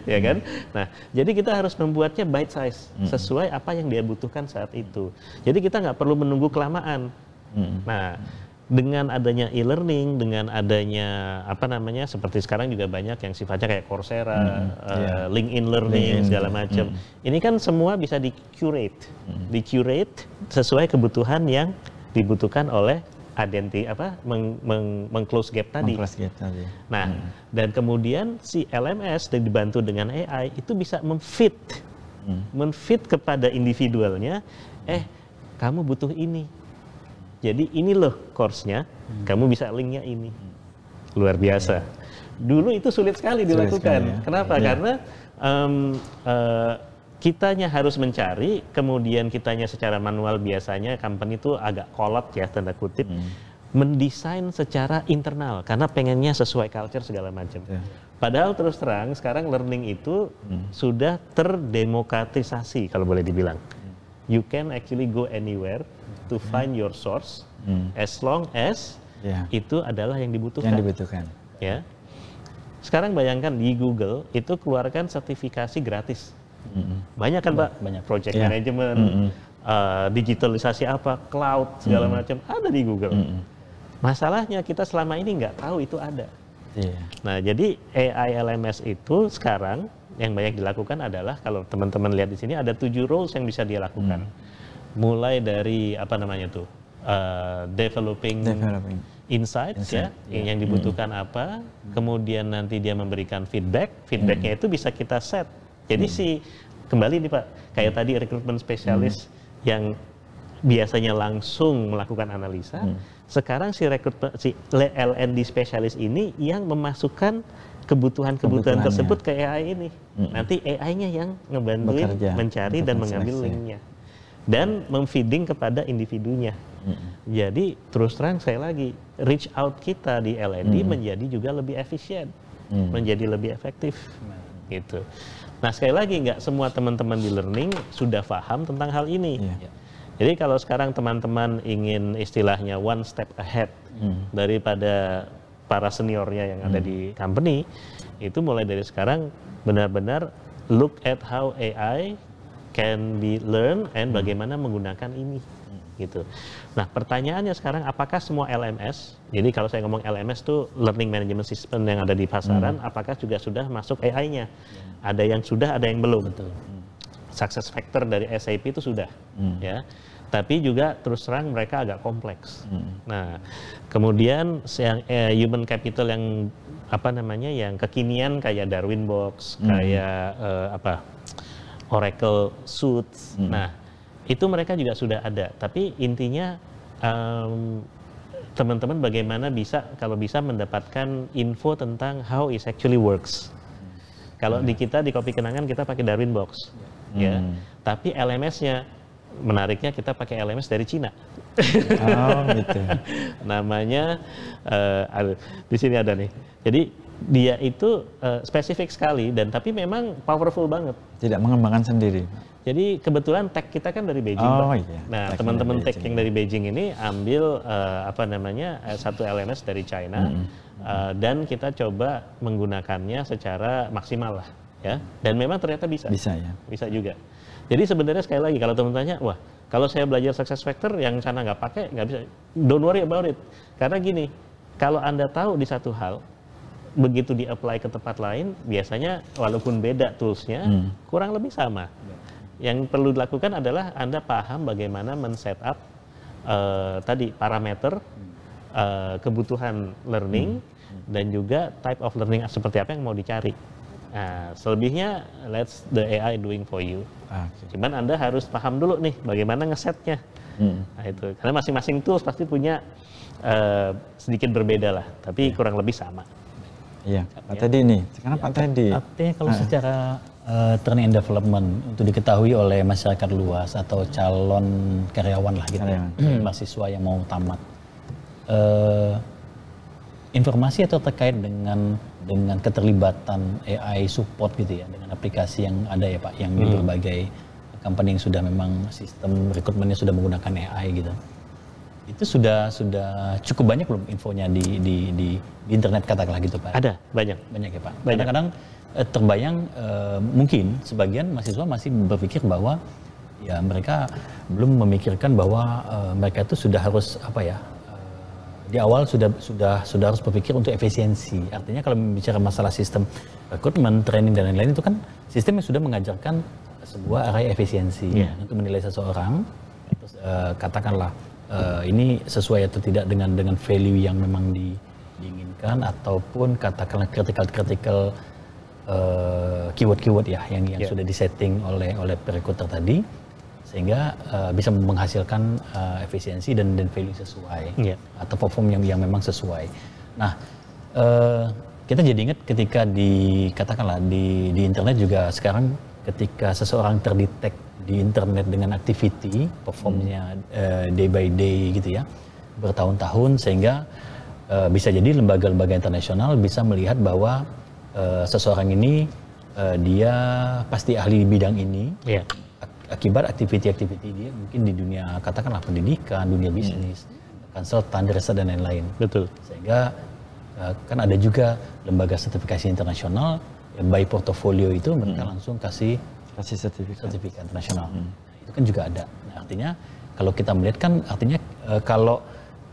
ya, kan? Nah, jadi kita harus membuatnya bite size hmm. sesuai apa yang dia butuhkan saat itu. Jadi kita nggak perlu menunggu kelamaan. Mm. Nah, dengan adanya e-learning, dengan adanya apa namanya seperti sekarang juga banyak yang sifatnya kayak Coursera, hmm, uh, eh, yeah. LinkedIn Learning LinkedIn. Iya, iya, segala iya. macam. Hmm. Ini kan semua bisa di curate, hmm. di curate sesuai kebutuhan yang dibutuhkan oleh identity apa meng, meng, meng close gap tadi. Meng close gap tadi. Nah, hmm. dan kemudian si LMS dan dibantu dengan AI itu bisa memfit, hmm. memfit kepada individualnya. Eh, kamu butuh ini jadi ini loh course-nya, hmm. kamu bisa linknya ini. Luar biasa. Iya. Dulu itu sulit sekali sulit dilakukan. Sekali, ya. Kenapa? Ya. Karena um, uh, kitanya harus mencari, kemudian kitanya secara manual biasanya company itu agak kolot ya tanda kutip. Hmm mendesain secara internal karena pengennya sesuai culture segala macam. Ya. Padahal terus terang sekarang learning itu hmm. sudah terdemokratisasi kalau boleh dibilang. Hmm. You can actually go anywhere to find your source hmm. as long as yeah. itu adalah yang dibutuhkan. Yang dibutuhkan. Ya. Sekarang bayangkan di Google itu keluarkan sertifikasi gratis. Mm-hmm. Banyak kan Pak? Banyak. Project yeah. management, mm-hmm. uh, digitalisasi apa, cloud segala mm-hmm. macam ada di Google. Mm-hmm. Masalahnya kita selama ini nggak tahu itu ada. Yeah. Nah jadi AI LMS itu sekarang yang banyak dilakukan adalah kalau teman-teman lihat di sini ada tujuh roles yang bisa dia lakukan. Mm mulai dari apa namanya tuh uh, developing, developing insights ya, Insight. ya yeah. yang dibutuhkan mm. apa kemudian nanti dia memberikan feedback feedbacknya mm. itu bisa kita set jadi mm. si kembali nih pak kayak mm. tadi rekrutmen spesialis mm. yang biasanya langsung melakukan analisa mm. sekarang si rekrutmen si LND spesialis ini yang memasukkan kebutuhan-kebutuhan tersebut ke AI ini. Mm. Nanti AI-nya yang ngebantuin Bekerja, mencari dan mengambil linknya dan memfeeding kepada individunya. mm Jadi terus terang saya lagi reach out kita di LND mm menjadi juga lebih efisien, mm menjadi lebih efektif, mm gitu. Nah sekali lagi nggak semua teman-teman di learning sudah paham tentang hal ini. Yeah. Iya. Jadi kalau sekarang teman-teman ingin istilahnya one step ahead mm daripada para seniornya yang ada mm di company, itu mulai dari sekarang benar-benar look at how AI can be learn and hmm. bagaimana menggunakan ini hmm. gitu. Nah, pertanyaannya sekarang apakah semua LMS? Jadi kalau saya ngomong LMS tuh learning management system yang ada di pasaran, hmm. apakah juga sudah masuk AI-nya? Hmm. Ada yang sudah, ada yang belum. Betul. Hmm. Success factor dari SAP itu sudah, hmm. ya. Tapi juga terus terang mereka agak kompleks. Hmm. Nah, kemudian yang eh, human capital yang apa namanya yang kekinian kayak Darwin Box, hmm. kayak eh, apa Oracle Suits. Hmm. Nah, itu mereka juga sudah ada. Tapi intinya teman teman-teman bagaimana bisa kalau bisa mendapatkan info tentang how it actually works. Kalau hmm. di kita di kopi kenangan kita pakai Darwin Box, hmm. ya. Tapi LMS-nya menariknya kita pakai LMS dari Cina. Oh, gitu. Namanya uh, di sini ada nih. Jadi dia itu uh, spesifik sekali dan tapi memang powerful banget. Tidak mengembangkan sendiri. Jadi kebetulan tech kita kan dari Beijing. Oh iya. Nah teman-teman tech yang dari Beijing ini ambil uh, apa namanya eh, satu LNS dari China mm -hmm. uh, dan kita coba menggunakannya secara maksimal lah ya. Dan memang ternyata bisa. Bisa ya. Bisa juga. Jadi sebenarnya sekali lagi kalau teman tanya, wah kalau saya belajar success factor yang sana nggak pakai nggak bisa. Don't worry about it. Karena gini, kalau anda tahu di satu hal, begitu di apply ke tempat lain biasanya walaupun beda toolsnya hmm. kurang lebih sama yang perlu dilakukan adalah anda paham bagaimana men-setup uh, eh, tadi parameter uh, kebutuhan learning hmm. dan juga type of learning seperti apa yang mau dicari Nah, selebihnya let's the AI doing for you. Ah, okay. Cuman Anda harus paham dulu nih bagaimana ngesetnya. Hmm. Nah, itu karena masing-masing tools pasti punya uh, sedikit berbeda lah, tapi yeah. kurang lebih sama. Iya, Pak ini ya. Teddy ini. Sekarang ya, Pak Teddy. Artinya kalau ah. secara uh, training and development untuk diketahui oleh masyarakat luas atau calon karyawan lah gitu, ya. karyawan. Hmm, mahasiswa yang mau tamat. Uh, informasi atau terkait dengan dengan keterlibatan AI support gitu ya dengan aplikasi yang ada ya Pak yang hmm. di berbagai company yang sudah memang sistem rekrutmennya sudah menggunakan AI gitu itu sudah sudah cukup banyak belum infonya di di di, di internet katakanlah gitu pak ada banyak banyak ya pak kadang-kadang eh, terbayang eh, mungkin sebagian mahasiswa masih berpikir bahwa ya mereka belum memikirkan bahwa eh, mereka itu sudah harus apa ya eh, di awal sudah sudah sudah harus berpikir untuk efisiensi. Artinya kalau bicara masalah sistem rekrutmen, training dan lain-lain itu kan sistem yang sudah mengajarkan sebuah area efisiensi yeah. untuk menilai seseorang. Terus, uh, katakanlah uh, ini sesuai atau tidak dengan dengan value yang memang di, diinginkan ataupun katakanlah critical kritikal uh, eh, keyword-keyword ya yang yang yeah. sudah disetting oleh oleh perekruter tadi sehingga uh, bisa menghasilkan uh, efisiensi dan dan value sesuai yeah. atau perform yang yang memang sesuai. Nah, uh, kita jadi ingat ketika di di di internet juga sekarang ketika seseorang terdetek di internet dengan activity performnya uh, day by day gitu ya bertahun-tahun sehingga uh, bisa jadi lembaga-lembaga internasional bisa melihat bahwa uh, seseorang ini uh, dia pasti ahli di bidang ini yeah. akibat aktiviti-aktiviti dia mungkin di dunia katakanlah pendidikan dunia iya. bisnis konsultan riset dan lain-lain betul sehingga kan ada juga lembaga sertifikasi internasional by portfolio itu mereka hmm. langsung kasih kasih sertifikat, sertifikat internasional. Hmm. Itu kan juga ada. Nah, artinya kalau kita melihat kan artinya e, kalau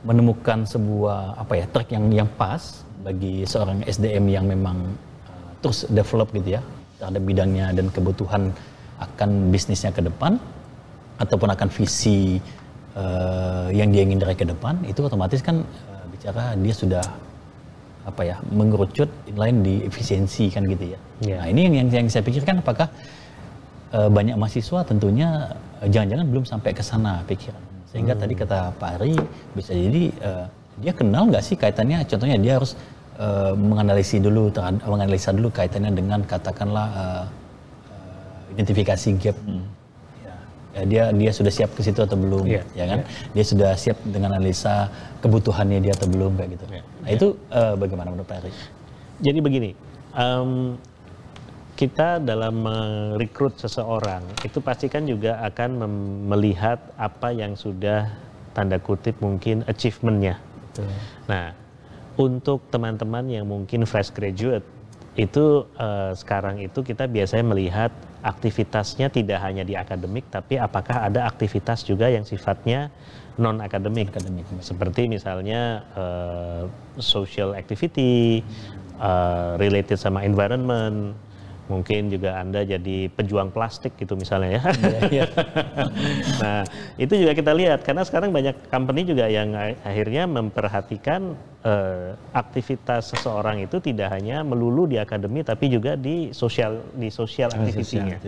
menemukan sebuah apa ya track yang yang pas bagi seorang SDM yang memang e, terus develop gitu ya terhadap bidangnya dan kebutuhan akan bisnisnya ke depan ataupun akan visi e, yang dia ingin dari ke depan itu otomatis kan e, bicara dia sudah apa ya mengerucut lain di efisiensi kan gitu ya. ya. Nah ini yang, yang saya pikirkan apakah e, banyak mahasiswa tentunya eh, jangan-jangan belum sampai ke sana pikiran. Sehingga hmm. tadi kata Pak Ari bisa jadi e, dia kenal nggak sih kaitannya? Contohnya dia harus e, menganalisis dulu menganalisa dulu kaitannya dengan katakanlah e, identifikasi gap. Hmm Eh, dia dia sudah siap ke situ atau belum yeah. ya kan yeah. dia sudah siap dengan analisa kebutuhannya dia atau belum kayak gitu yeah. nah yeah. itu uh, bagaimana menurut Pak Erik? Jadi begini um, kita dalam merekrut seseorang itu pastikan juga akan melihat apa yang sudah tanda kutip mungkin achievementnya. Nah untuk teman-teman yang mungkin fresh graduate itu uh, sekarang itu kita biasanya melihat aktivitasnya tidak hanya di akademik tapi apakah ada aktivitas juga yang sifatnya non akademik akademik seperti misalnya uh, social activity uh, related sama environment mungkin juga anda jadi pejuang plastik gitu misalnya ya. Iya, iya. nah itu juga kita lihat karena sekarang banyak company juga yang akhirnya memperhatikan eh, aktivitas seseorang itu tidak hanya melulu di akademi tapi juga di sosial di sosial aktivitinya.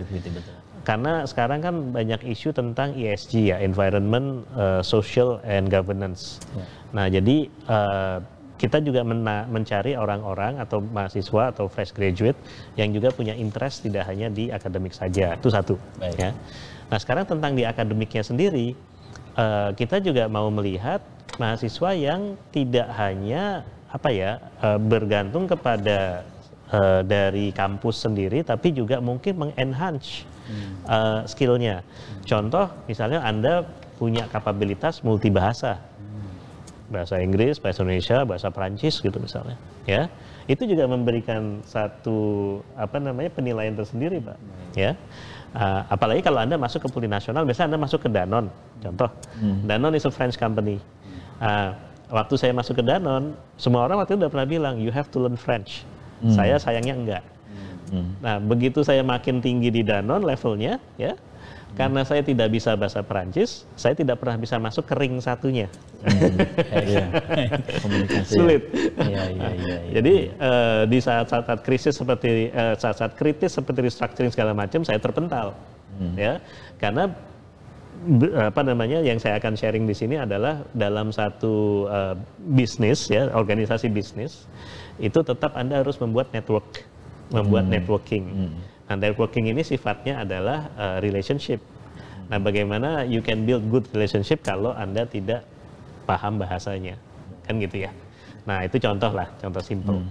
Karena sekarang kan banyak isu tentang ESG ya, environment, uh, social and governance. Ya. Nah jadi uh, kita juga mencari orang-orang atau mahasiswa atau fresh graduate yang juga punya interest tidak hanya di akademik saja itu satu Baik. ya nah sekarang tentang di akademiknya sendiri uh, kita juga mau melihat mahasiswa yang tidak hanya apa ya uh, bergantung kepada uh, dari kampus sendiri tapi juga mungkin mengenhance hmm. uh, skillnya hmm. contoh misalnya anda punya kapabilitas multibahasa bahasa Inggris, bahasa Indonesia, bahasa Perancis gitu misalnya, ya itu juga memberikan satu apa namanya penilaian tersendiri, pak, hmm. ya. Uh, apalagi kalau anda masuk ke multinasional, biasanya anda masuk ke Danone, hmm. contoh, hmm. Danone is a French company. Uh, waktu saya masuk ke Danone, semua orang waktu itu udah pernah bilang you have to learn French. Hmm. Saya sayangnya enggak. Hmm. Nah begitu saya makin tinggi di Danone levelnya, ya karena saya tidak bisa bahasa Perancis, saya tidak pernah bisa masuk ke ring satunya. Hmm. Iya. Ya. Sulit. Iya, iya, Jadi eh, di saat-saat krisis seperti saat eh, saat-saat kritis seperti restructuring segala macam, saya terpental, hmm. ya, karena apa namanya yang saya akan sharing di sini adalah dalam satu uh, bisnis ya organisasi bisnis itu tetap anda harus membuat network membuat hmm. networking hmm Nah, networking ini sifatnya adalah uh, relationship. Nah, bagaimana you can build good relationship kalau Anda tidak paham bahasanya. Kan gitu ya. Nah, itu contoh lah, contoh simple. Hmm.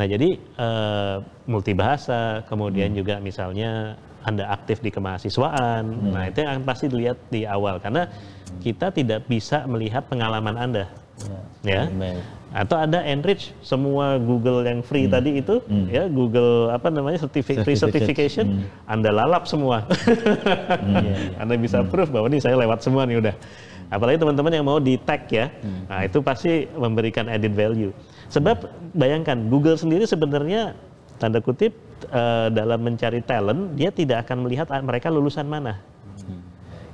Nah, jadi uh, multibahasa, kemudian hmm. juga misalnya Anda aktif di kemahasiswaan. Hmm. Nah, itu yang pasti dilihat di awal karena kita tidak bisa melihat pengalaman Anda. Ya. ya atau ada enrich semua Google yang free hmm. tadi itu hmm. ya Google apa namanya certifi free certification hmm. Anda lalap semua hmm, iya, iya, Anda bisa hmm. proof bahwa ini saya lewat semua nih udah apalagi teman-teman yang mau di tag ya hmm. nah itu pasti memberikan added value sebab bayangkan Google sendiri sebenarnya tanda kutip uh, dalam mencari talent dia tidak akan melihat ah, mereka lulusan mana hmm.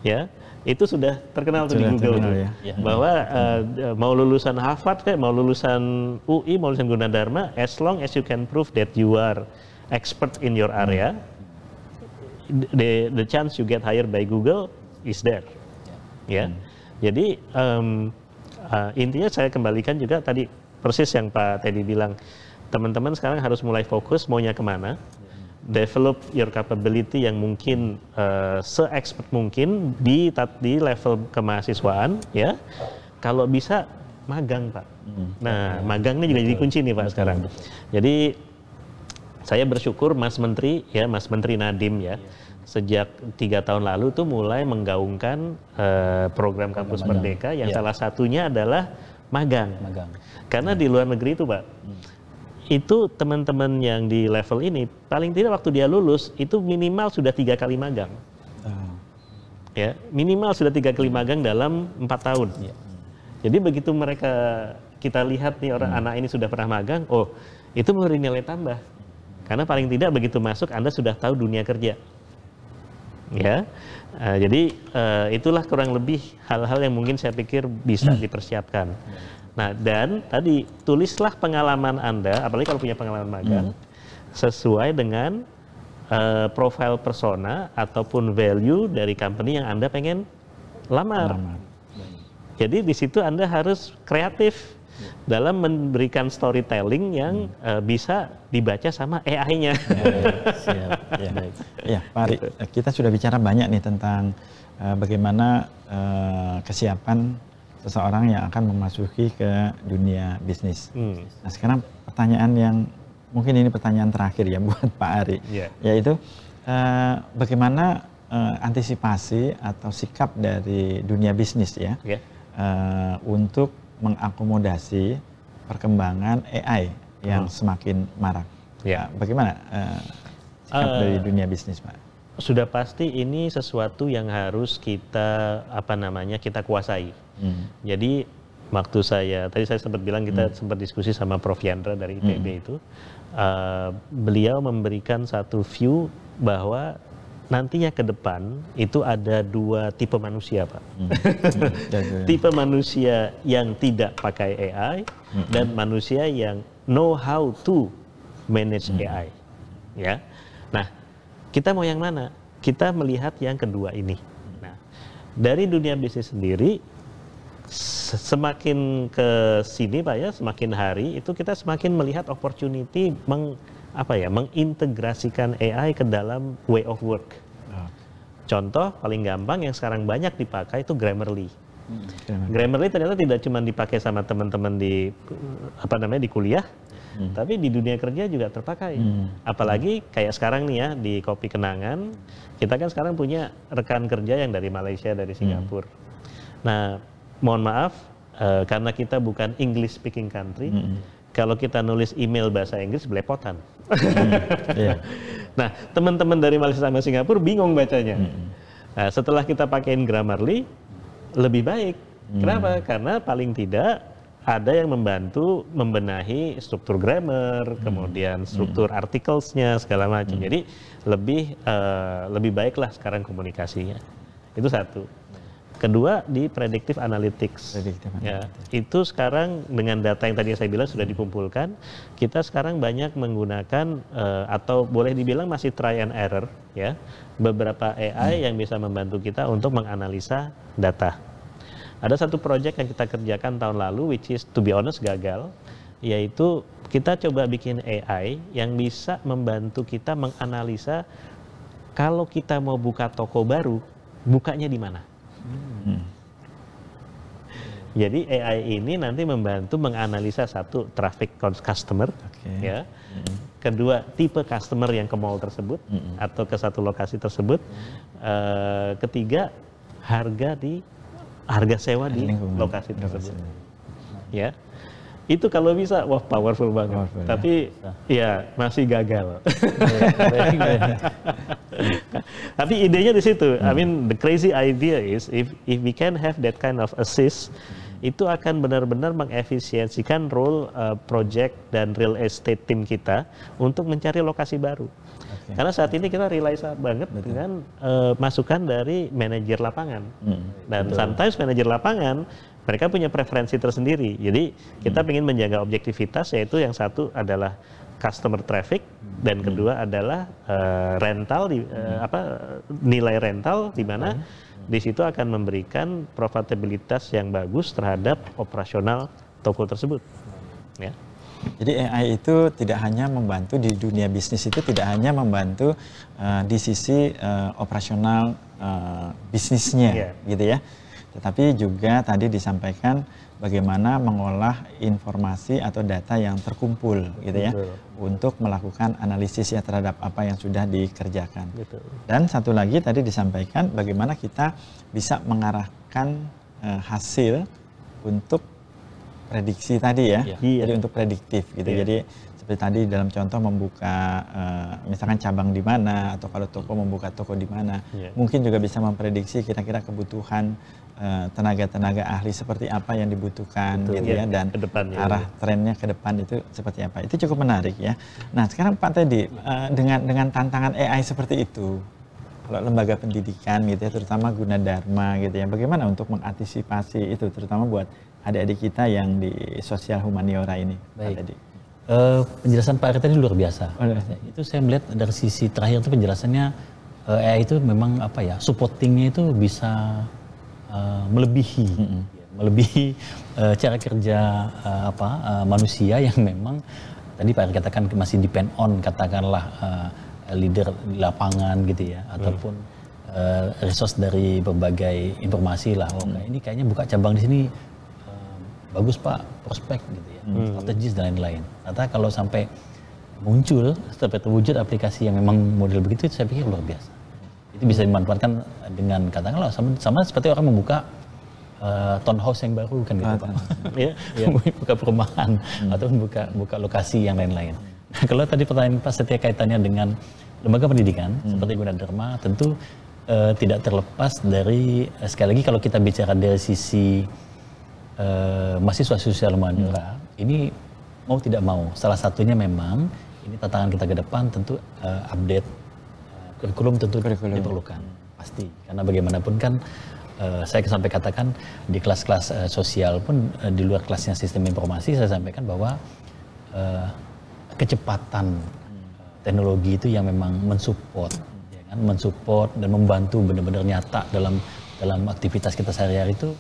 ya itu sudah terkenal sudah tuh di Google terkenal, ya. ya. bahwa uh, mau lulusan Harvard kayak mau lulusan UI mau lulusan Gunadarma as long as you can prove that you are expert in your area the the chance you get hired by Google is there ya yeah. hmm. jadi um, uh, intinya saya kembalikan juga tadi persis yang Pak Teddy bilang teman-teman sekarang harus mulai fokus maunya kemana develop your capability yang mungkin uh, se-expert mungkin di di level kemahasiswaan ya. Kalau bisa magang, Pak. Hmm. Nah, magang ini juga betul. jadi kunci nih, Pak sekarang. Jadi saya bersyukur Mas Menteri ya, Mas Menteri Nadim ya. sejak tiga tahun lalu tuh mulai menggaungkan uh, program kampus merdeka yang iya. salah satunya adalah magang. magang. Karena di luar negeri itu pak hmm itu teman-teman yang di level ini paling tidak waktu dia lulus itu minimal sudah tiga kali magang uh. ya minimal sudah tiga kali magang dalam empat tahun yeah. jadi begitu mereka kita lihat nih orang hmm. anak ini sudah pernah magang oh itu memberi nilai tambah karena paling tidak begitu masuk anda sudah tahu dunia kerja ya uh, jadi uh, itulah kurang lebih hal-hal yang mungkin saya pikir bisa hmm. dipersiapkan. Ya. Nah, dan tadi tulislah pengalaman Anda, apalagi kalau punya pengalaman magang, hmm. sesuai dengan uh, eh, profil persona ataupun value dari company yang Anda pengen lamar. Jadi di situ Anda harus kreatif ya. dalam memberikan storytelling yang hmm. uh, bisa dibaca sama AI-nya. Ya, ya, ya. ya, Pak ya, Ari, kita sudah bicara banyak nih tentang uh, bagaimana uh, kesiapan seseorang yang akan memasuki ke dunia bisnis. Hmm. Nah sekarang pertanyaan yang mungkin ini pertanyaan terakhir ya buat Pak Ari, yeah. yaitu eh, bagaimana eh, antisipasi atau sikap dari dunia bisnis ya yeah. eh, untuk mengakomodasi perkembangan AI yang hmm. semakin marak. Yeah. Nah, bagaimana eh, sikap uh, dari dunia bisnis, Pak? Sudah pasti ini sesuatu yang harus kita apa namanya kita kuasai Hmm. Jadi waktu saya tadi saya sempat bilang kita hmm. sempat diskusi sama Prof Yandra dari ITB hmm. itu uh, beliau memberikan satu view bahwa nantinya ke depan itu ada dua tipe manusia pak hmm. Hmm. Iya, iya, iya. tipe manusia yang tidak pakai AI hmm. dan manusia yang know how to manage hmm. AI ya nah kita mau yang mana kita melihat yang kedua ini nah dari dunia bisnis sendiri semakin ke sini Pak ya, semakin hari itu kita semakin melihat opportunity meng apa ya, mengintegrasikan AI ke dalam way of work. Ah. Contoh paling gampang yang sekarang banyak dipakai itu Grammarly. Hmm. Grammarly ternyata tidak cuma dipakai sama teman-teman di apa namanya di kuliah, hmm. tapi di dunia kerja juga terpakai. Hmm. hmm. Apalagi kayak sekarang nih ya di Kopi Kenangan, kita kan sekarang punya rekan kerja yang dari Malaysia, dari hmm. Singapura. Hmm. Nah, mohon maaf uh, karena kita bukan English speaking country. Mm Kalau kita nulis email bahasa Inggris belepotan. Mm, yeah. nah, teman-teman dari Malaysia sama Singapura bingung bacanya. Mm. Nah, setelah kita pakaiin Grammarly lebih baik. Mm. Kenapa? Karena paling tidak ada yang membantu membenahi struktur grammar, hmm. kemudian mm. struktur hmm. artikelnya segala macam. Hmm. Jadi lebih uh, lebih baiklah sekarang komunikasinya. Itu satu. Kedua di predictive analytics. Predictive ya, analytics. itu sekarang dengan data yang tadi saya bilang sudah dikumpulkan, kita sekarang banyak menggunakan uh, atau boleh dibilang masih try and error ya, beberapa AI hmm. yang bisa membantu kita untuk menganalisa data. Ada satu proyek yang kita kerjakan tahun lalu which is to be honest gagal, yaitu kita coba bikin AI yang bisa membantu kita menganalisa kalau kita mau buka toko baru, bukanya di mana? Hmm. Jadi AI ini nanti membantu menganalisa satu traffic customer, okay. ya. Hmm. Kedua tipe customer yang ke mall tersebut hmm. atau ke satu lokasi tersebut. Hmm. Uh, ketiga harga di harga sewa di lokasi tersebut. Ya itu kalau bisa wah powerful banget. Powerful, ya. Tapi ya, ya masih gagal. Tapi idenya di situ. Hmm. I mean the crazy idea is if if we can have that kind of assist hmm. itu akan benar-benar mengefisiensikan role uh, project dan real estate tim kita untuk mencari lokasi baru. Okay. Karena saat ini kita rely banget Betul. dengan uh, masukan dari manajer lapangan. Hmm. Dan Betul. sometimes manajer lapangan mereka punya preferensi tersendiri. Jadi kita hmm. ingin menjaga objektivitas yaitu yang satu adalah customer traffic dan hmm. kedua adalah uh, rental di, uh, apa nilai rental di mana hmm. di situ akan memberikan profitabilitas yang bagus terhadap operasional toko tersebut. Ya. Jadi AI itu tidak hanya membantu di dunia bisnis itu tidak hanya membantu uh, di sisi uh, operasional uh, bisnisnya, yeah. gitu ya tetapi juga tadi disampaikan bagaimana mengolah informasi atau data yang terkumpul gitu ya untuk melakukan analisis ya terhadap apa yang sudah dikerjakan. Betul. Gitu. Dan satu lagi tadi disampaikan bagaimana kita bisa mengarahkan e, hasil untuk prediksi tadi ya. iya. Jadi iya. untuk prediktif gitu. iya. Jadi seperti tadi dalam contoh membuka uh, misalkan cabang di mana atau kalau toko membuka toko di mana iya. mungkin juga bisa memprediksi kira-kira kebutuhan Eh, tenaga-tenaga ahli seperti apa yang dibutuhkan Betul, gitu ya, ya dan ke depan, ya. arah trennya ke depan itu seperti apa itu cukup menarik ya. Nah sekarang Pak Teddy uh, dengan dengan tantangan AI seperti itu kalau lembaga pendidikan gitu ya terutama guna dharma gitu ya bagaimana untuk mengantisipasi itu terutama buat adik-adik kita yang di sosial humaniora ini Baik. Eh, Pak Teddy. Uh, penjelasan Pak Arya ini luar biasa. Oh, itu saya melihat dari sisi terakhir itu penjelasannya uh, AI itu memang apa ya supportingnya itu bisa Eh, melebihi mm -hmm. ya, melebihi uh, cara kerja uh, apa uh, manusia yang memang tadi Pak Erick katakan masih depend on katakanlah uh, leader di lapangan gitu ya hmm. ataupun uh, resource dari berbagai informasi lah. Oh, hmm. ini kayaknya buka cabang di sini uh, bagus Pak prospek gitu ya, hmm. strategis dan lain-lain. Ternyata kalau sampai muncul sampai terwujud aplikasi yang memang model begitu saya pikir luar biasa itu bisa dimanfaatkan dengan katakanlah sama, sama seperti orang membuka uh, eh, townhouse yang baru kan gitu ah, pak, ya, ya. membuka perumahan hmm. atau membuka buka lokasi yang lain-lain. Nah, kalau tadi pertanyaan Pak setiap kaitannya dengan lembaga pendidikan hmm. seperti Gunadarma tentu uh, tidak terlepas dari uh, sekali lagi kalau kita bicara dari sisi uh, mahasiswa sosial manura hmm. ini mau tidak mau salah satunya memang ini tantangan kita ke depan tentu uh, update kurikulum tentu kurikulum. diperlukan pasti karena bagaimanapun kan uh, saya sampai katakan di kelas-kelas uh, sosial pun uh, di luar kelasnya sistem informasi saya sampaikan bahwa uh, kecepatan hmm. teknologi itu yang memang mensupport ya kan mensupport dan membantu benar-benar nyata dalam dalam aktivitas kita sehari-hari itu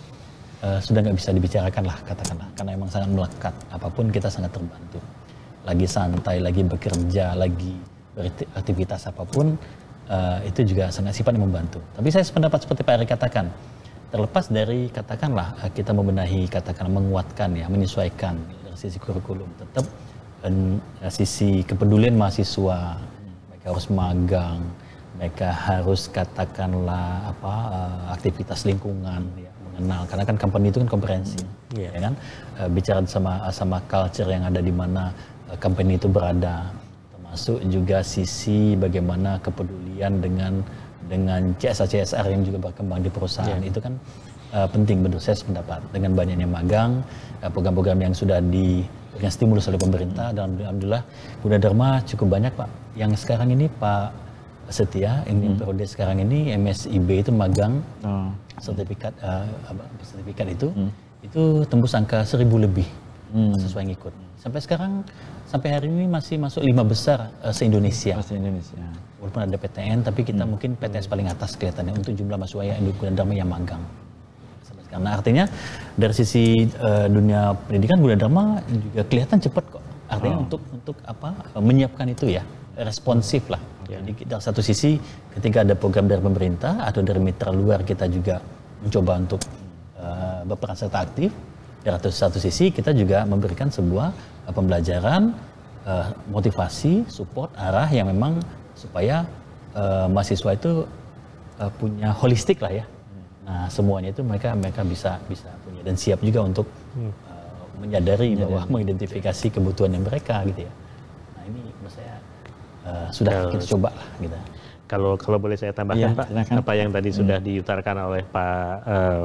uh, sudah nggak bisa dibicarakan lah katakanlah karena emang sangat melekat apapun kita sangat terbantu lagi santai lagi bekerja lagi aktivitas apapun Eh, itu juga sangat sifatnya membantu. Tapi saya sependapat seperti Pak Erick katakan, terlepas dari katakanlah eh, kita membenahi, katakanlah menguatkan ya, menyesuaikan dari sisi kurikulum, tetap dan eh, sisi kepedulian mahasiswa, mereka harus magang, mereka harus katakanlah apa aktivitas lingkungan. Ya mengenal karena kan company itu kan komprehensif yeah. ya kan bicara sama sama culture yang ada di mana company itu berada termasuk juga sisi bagaimana kepedulian dengan dengan CSR-CSR yang juga berkembang di perusahaan yeah. itu kan uh, penting menurut saya pendapat dengan banyaknya magang program eh, program-program yang sudah dengan stimulus oleh pemerintah dan alhamdulillah Bunda Dharma cukup banyak Pak yang sekarang ini Pak Setia ini hmm. periode sekarang ini MSIB itu magang oh. sertifikat uh, sertifikat itu hmm. itu tembus angka seribu lebih hmm. siswa yang ikut. Sampai sekarang sampai hari ini masih masuk lima besar uh, se-Indonesia. Se Indonesia. Walaupun ada PTN tapi kita hmm. mungkin PTS paling atas kelihatannya untuk jumlah mahasiswa yang dharma yang magang. Karena artinya dari sisi uh, dunia pendidikan Dharma juga kelihatan cepat kok. Artinya oh. untuk untuk apa eh, menyiapkan itu ya responsif lah. Okay. Jadi dari satu sisi ketika ada program dari pemerintah atau dari mitra luar kita juga mencoba untuk uh, berperan serta aktif di satu sisi kita juga memberikan sebuah uh, pembelajaran, uh, motivasi, support, arah yang memang supaya uh, mahasiswa itu uh, punya holistik lah ya. Nah semuanya itu mereka mereka bisa bisa punya dan siap juga untuk uh, hmm. menyadari Menyadari. bahwa mengidentifikasi kebutuhan yang mereka gitu ya. Nah ini menurut saya uh, sudah ya. kita coba lah gitu. Kalau kalau boleh saya tambahkan ya, Pak, silakan. apa yang tadi hmm. sudah diutarakan oleh Pak uh,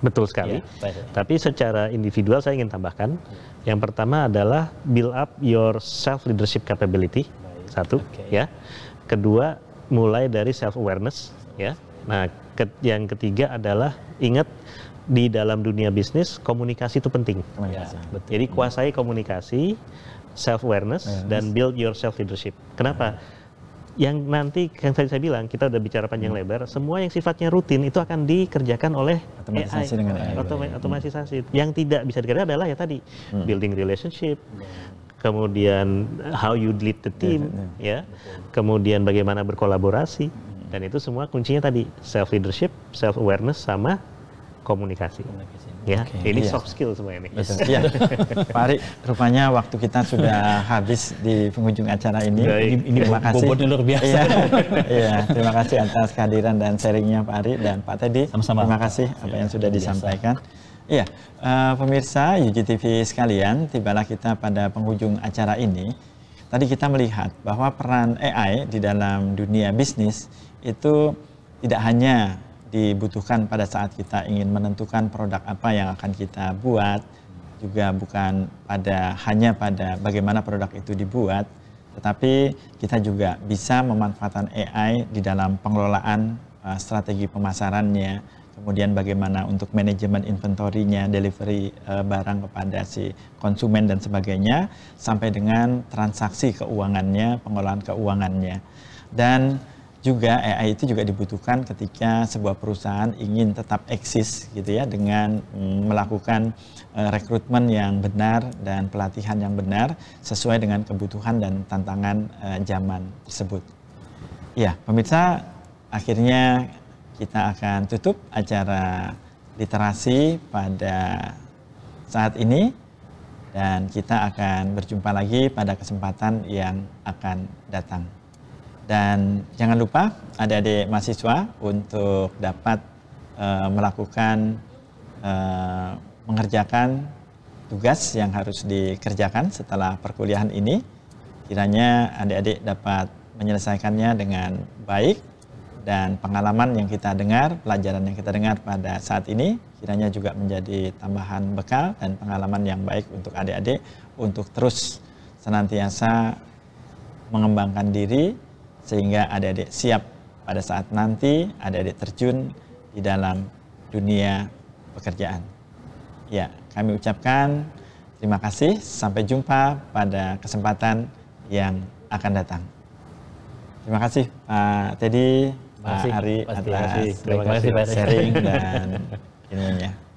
betul sekali. Ya, Tapi secara individual saya ingin tambahkan, yang pertama adalah build up your self leadership capability baik. satu, okay. ya. Kedua mulai dari self awareness, ya. Nah, ke, yang ketiga adalah ingat di dalam dunia bisnis komunikasi itu penting. Komunikasi. Ya, Jadi kuasai komunikasi, self awareness, ya, dan build your self leadership. Kenapa? Ya yang nanti yang tadi saya bilang kita udah bicara panjang hmm. lebar, semua yang sifatnya rutin itu akan dikerjakan oleh otomatisasi AI, dengan AI. Otoma hmm. otomatisasi. Hmm. Yang tidak bisa dikerjakan adalah ya tadi hmm. building relationship, kemudian how you lead the team, ya. ya, kemudian bagaimana berkolaborasi, hmm. dan itu semua kuncinya tadi self leadership, self awareness sama komunikasi. komunikasi ya. Okay, ini iya. soft skill semuanya nih. Betul. Iya. Pak Ari, rupanya waktu kita sudah habis di penghujung acara ini. Baik. Ini, ini terima kasih. Bobotnya luar biasa. Iya, iya, terima kasih atas kehadiran dan sharingnya Pak Ari dan Pak Teddy. Sama-sama. Terima kasih apa iya, yang sudah disampaikan. Iya, uh, pemirsa UGTV sekalian, tibalah kita pada penghujung acara ini. Tadi kita melihat bahwa peran AI di dalam dunia bisnis itu tidak hanya dibutuhkan pada saat kita ingin menentukan produk apa yang akan kita buat juga bukan pada hanya pada bagaimana produk itu dibuat tetapi kita juga bisa memanfaatkan AI di dalam pengelolaan uh, strategi pemasarannya kemudian bagaimana untuk manajemen inventorinya delivery uh, barang kepada si konsumen dan sebagainya sampai dengan transaksi keuangannya pengelolaan keuangannya dan juga AI itu juga dibutuhkan ketika sebuah perusahaan ingin tetap eksis gitu ya dengan mm, melakukan eh, rekrutmen yang benar dan pelatihan yang benar sesuai dengan kebutuhan dan tantangan eh, zaman tersebut. Ya, pemirsa, akhirnya kita akan tutup acara literasi pada saat ini dan kita akan berjumpa lagi pada kesempatan yang akan datang. Dan jangan lupa adik-adik mahasiswa untuk dapat uh, melakukan uh, mengerjakan tugas yang harus dikerjakan setelah perkuliahan ini. Kiranya adik-adik dapat menyelesaikannya dengan baik dan pengalaman yang kita dengar, pelajaran yang kita dengar pada saat ini kiranya juga menjadi tambahan bekal dan pengalaman yang baik untuk adik-adik untuk terus senantiasa mengembangkan diri sehingga adik-adik siap pada saat nanti adik-adik terjun di dalam dunia pekerjaan. Ya, kami ucapkan terima kasih. Sampai jumpa pada kesempatan yang akan datang. Terima kasih Pak Teddy, Pak Ari atas terima kasih, terima kasih, sharing dan ilmunya.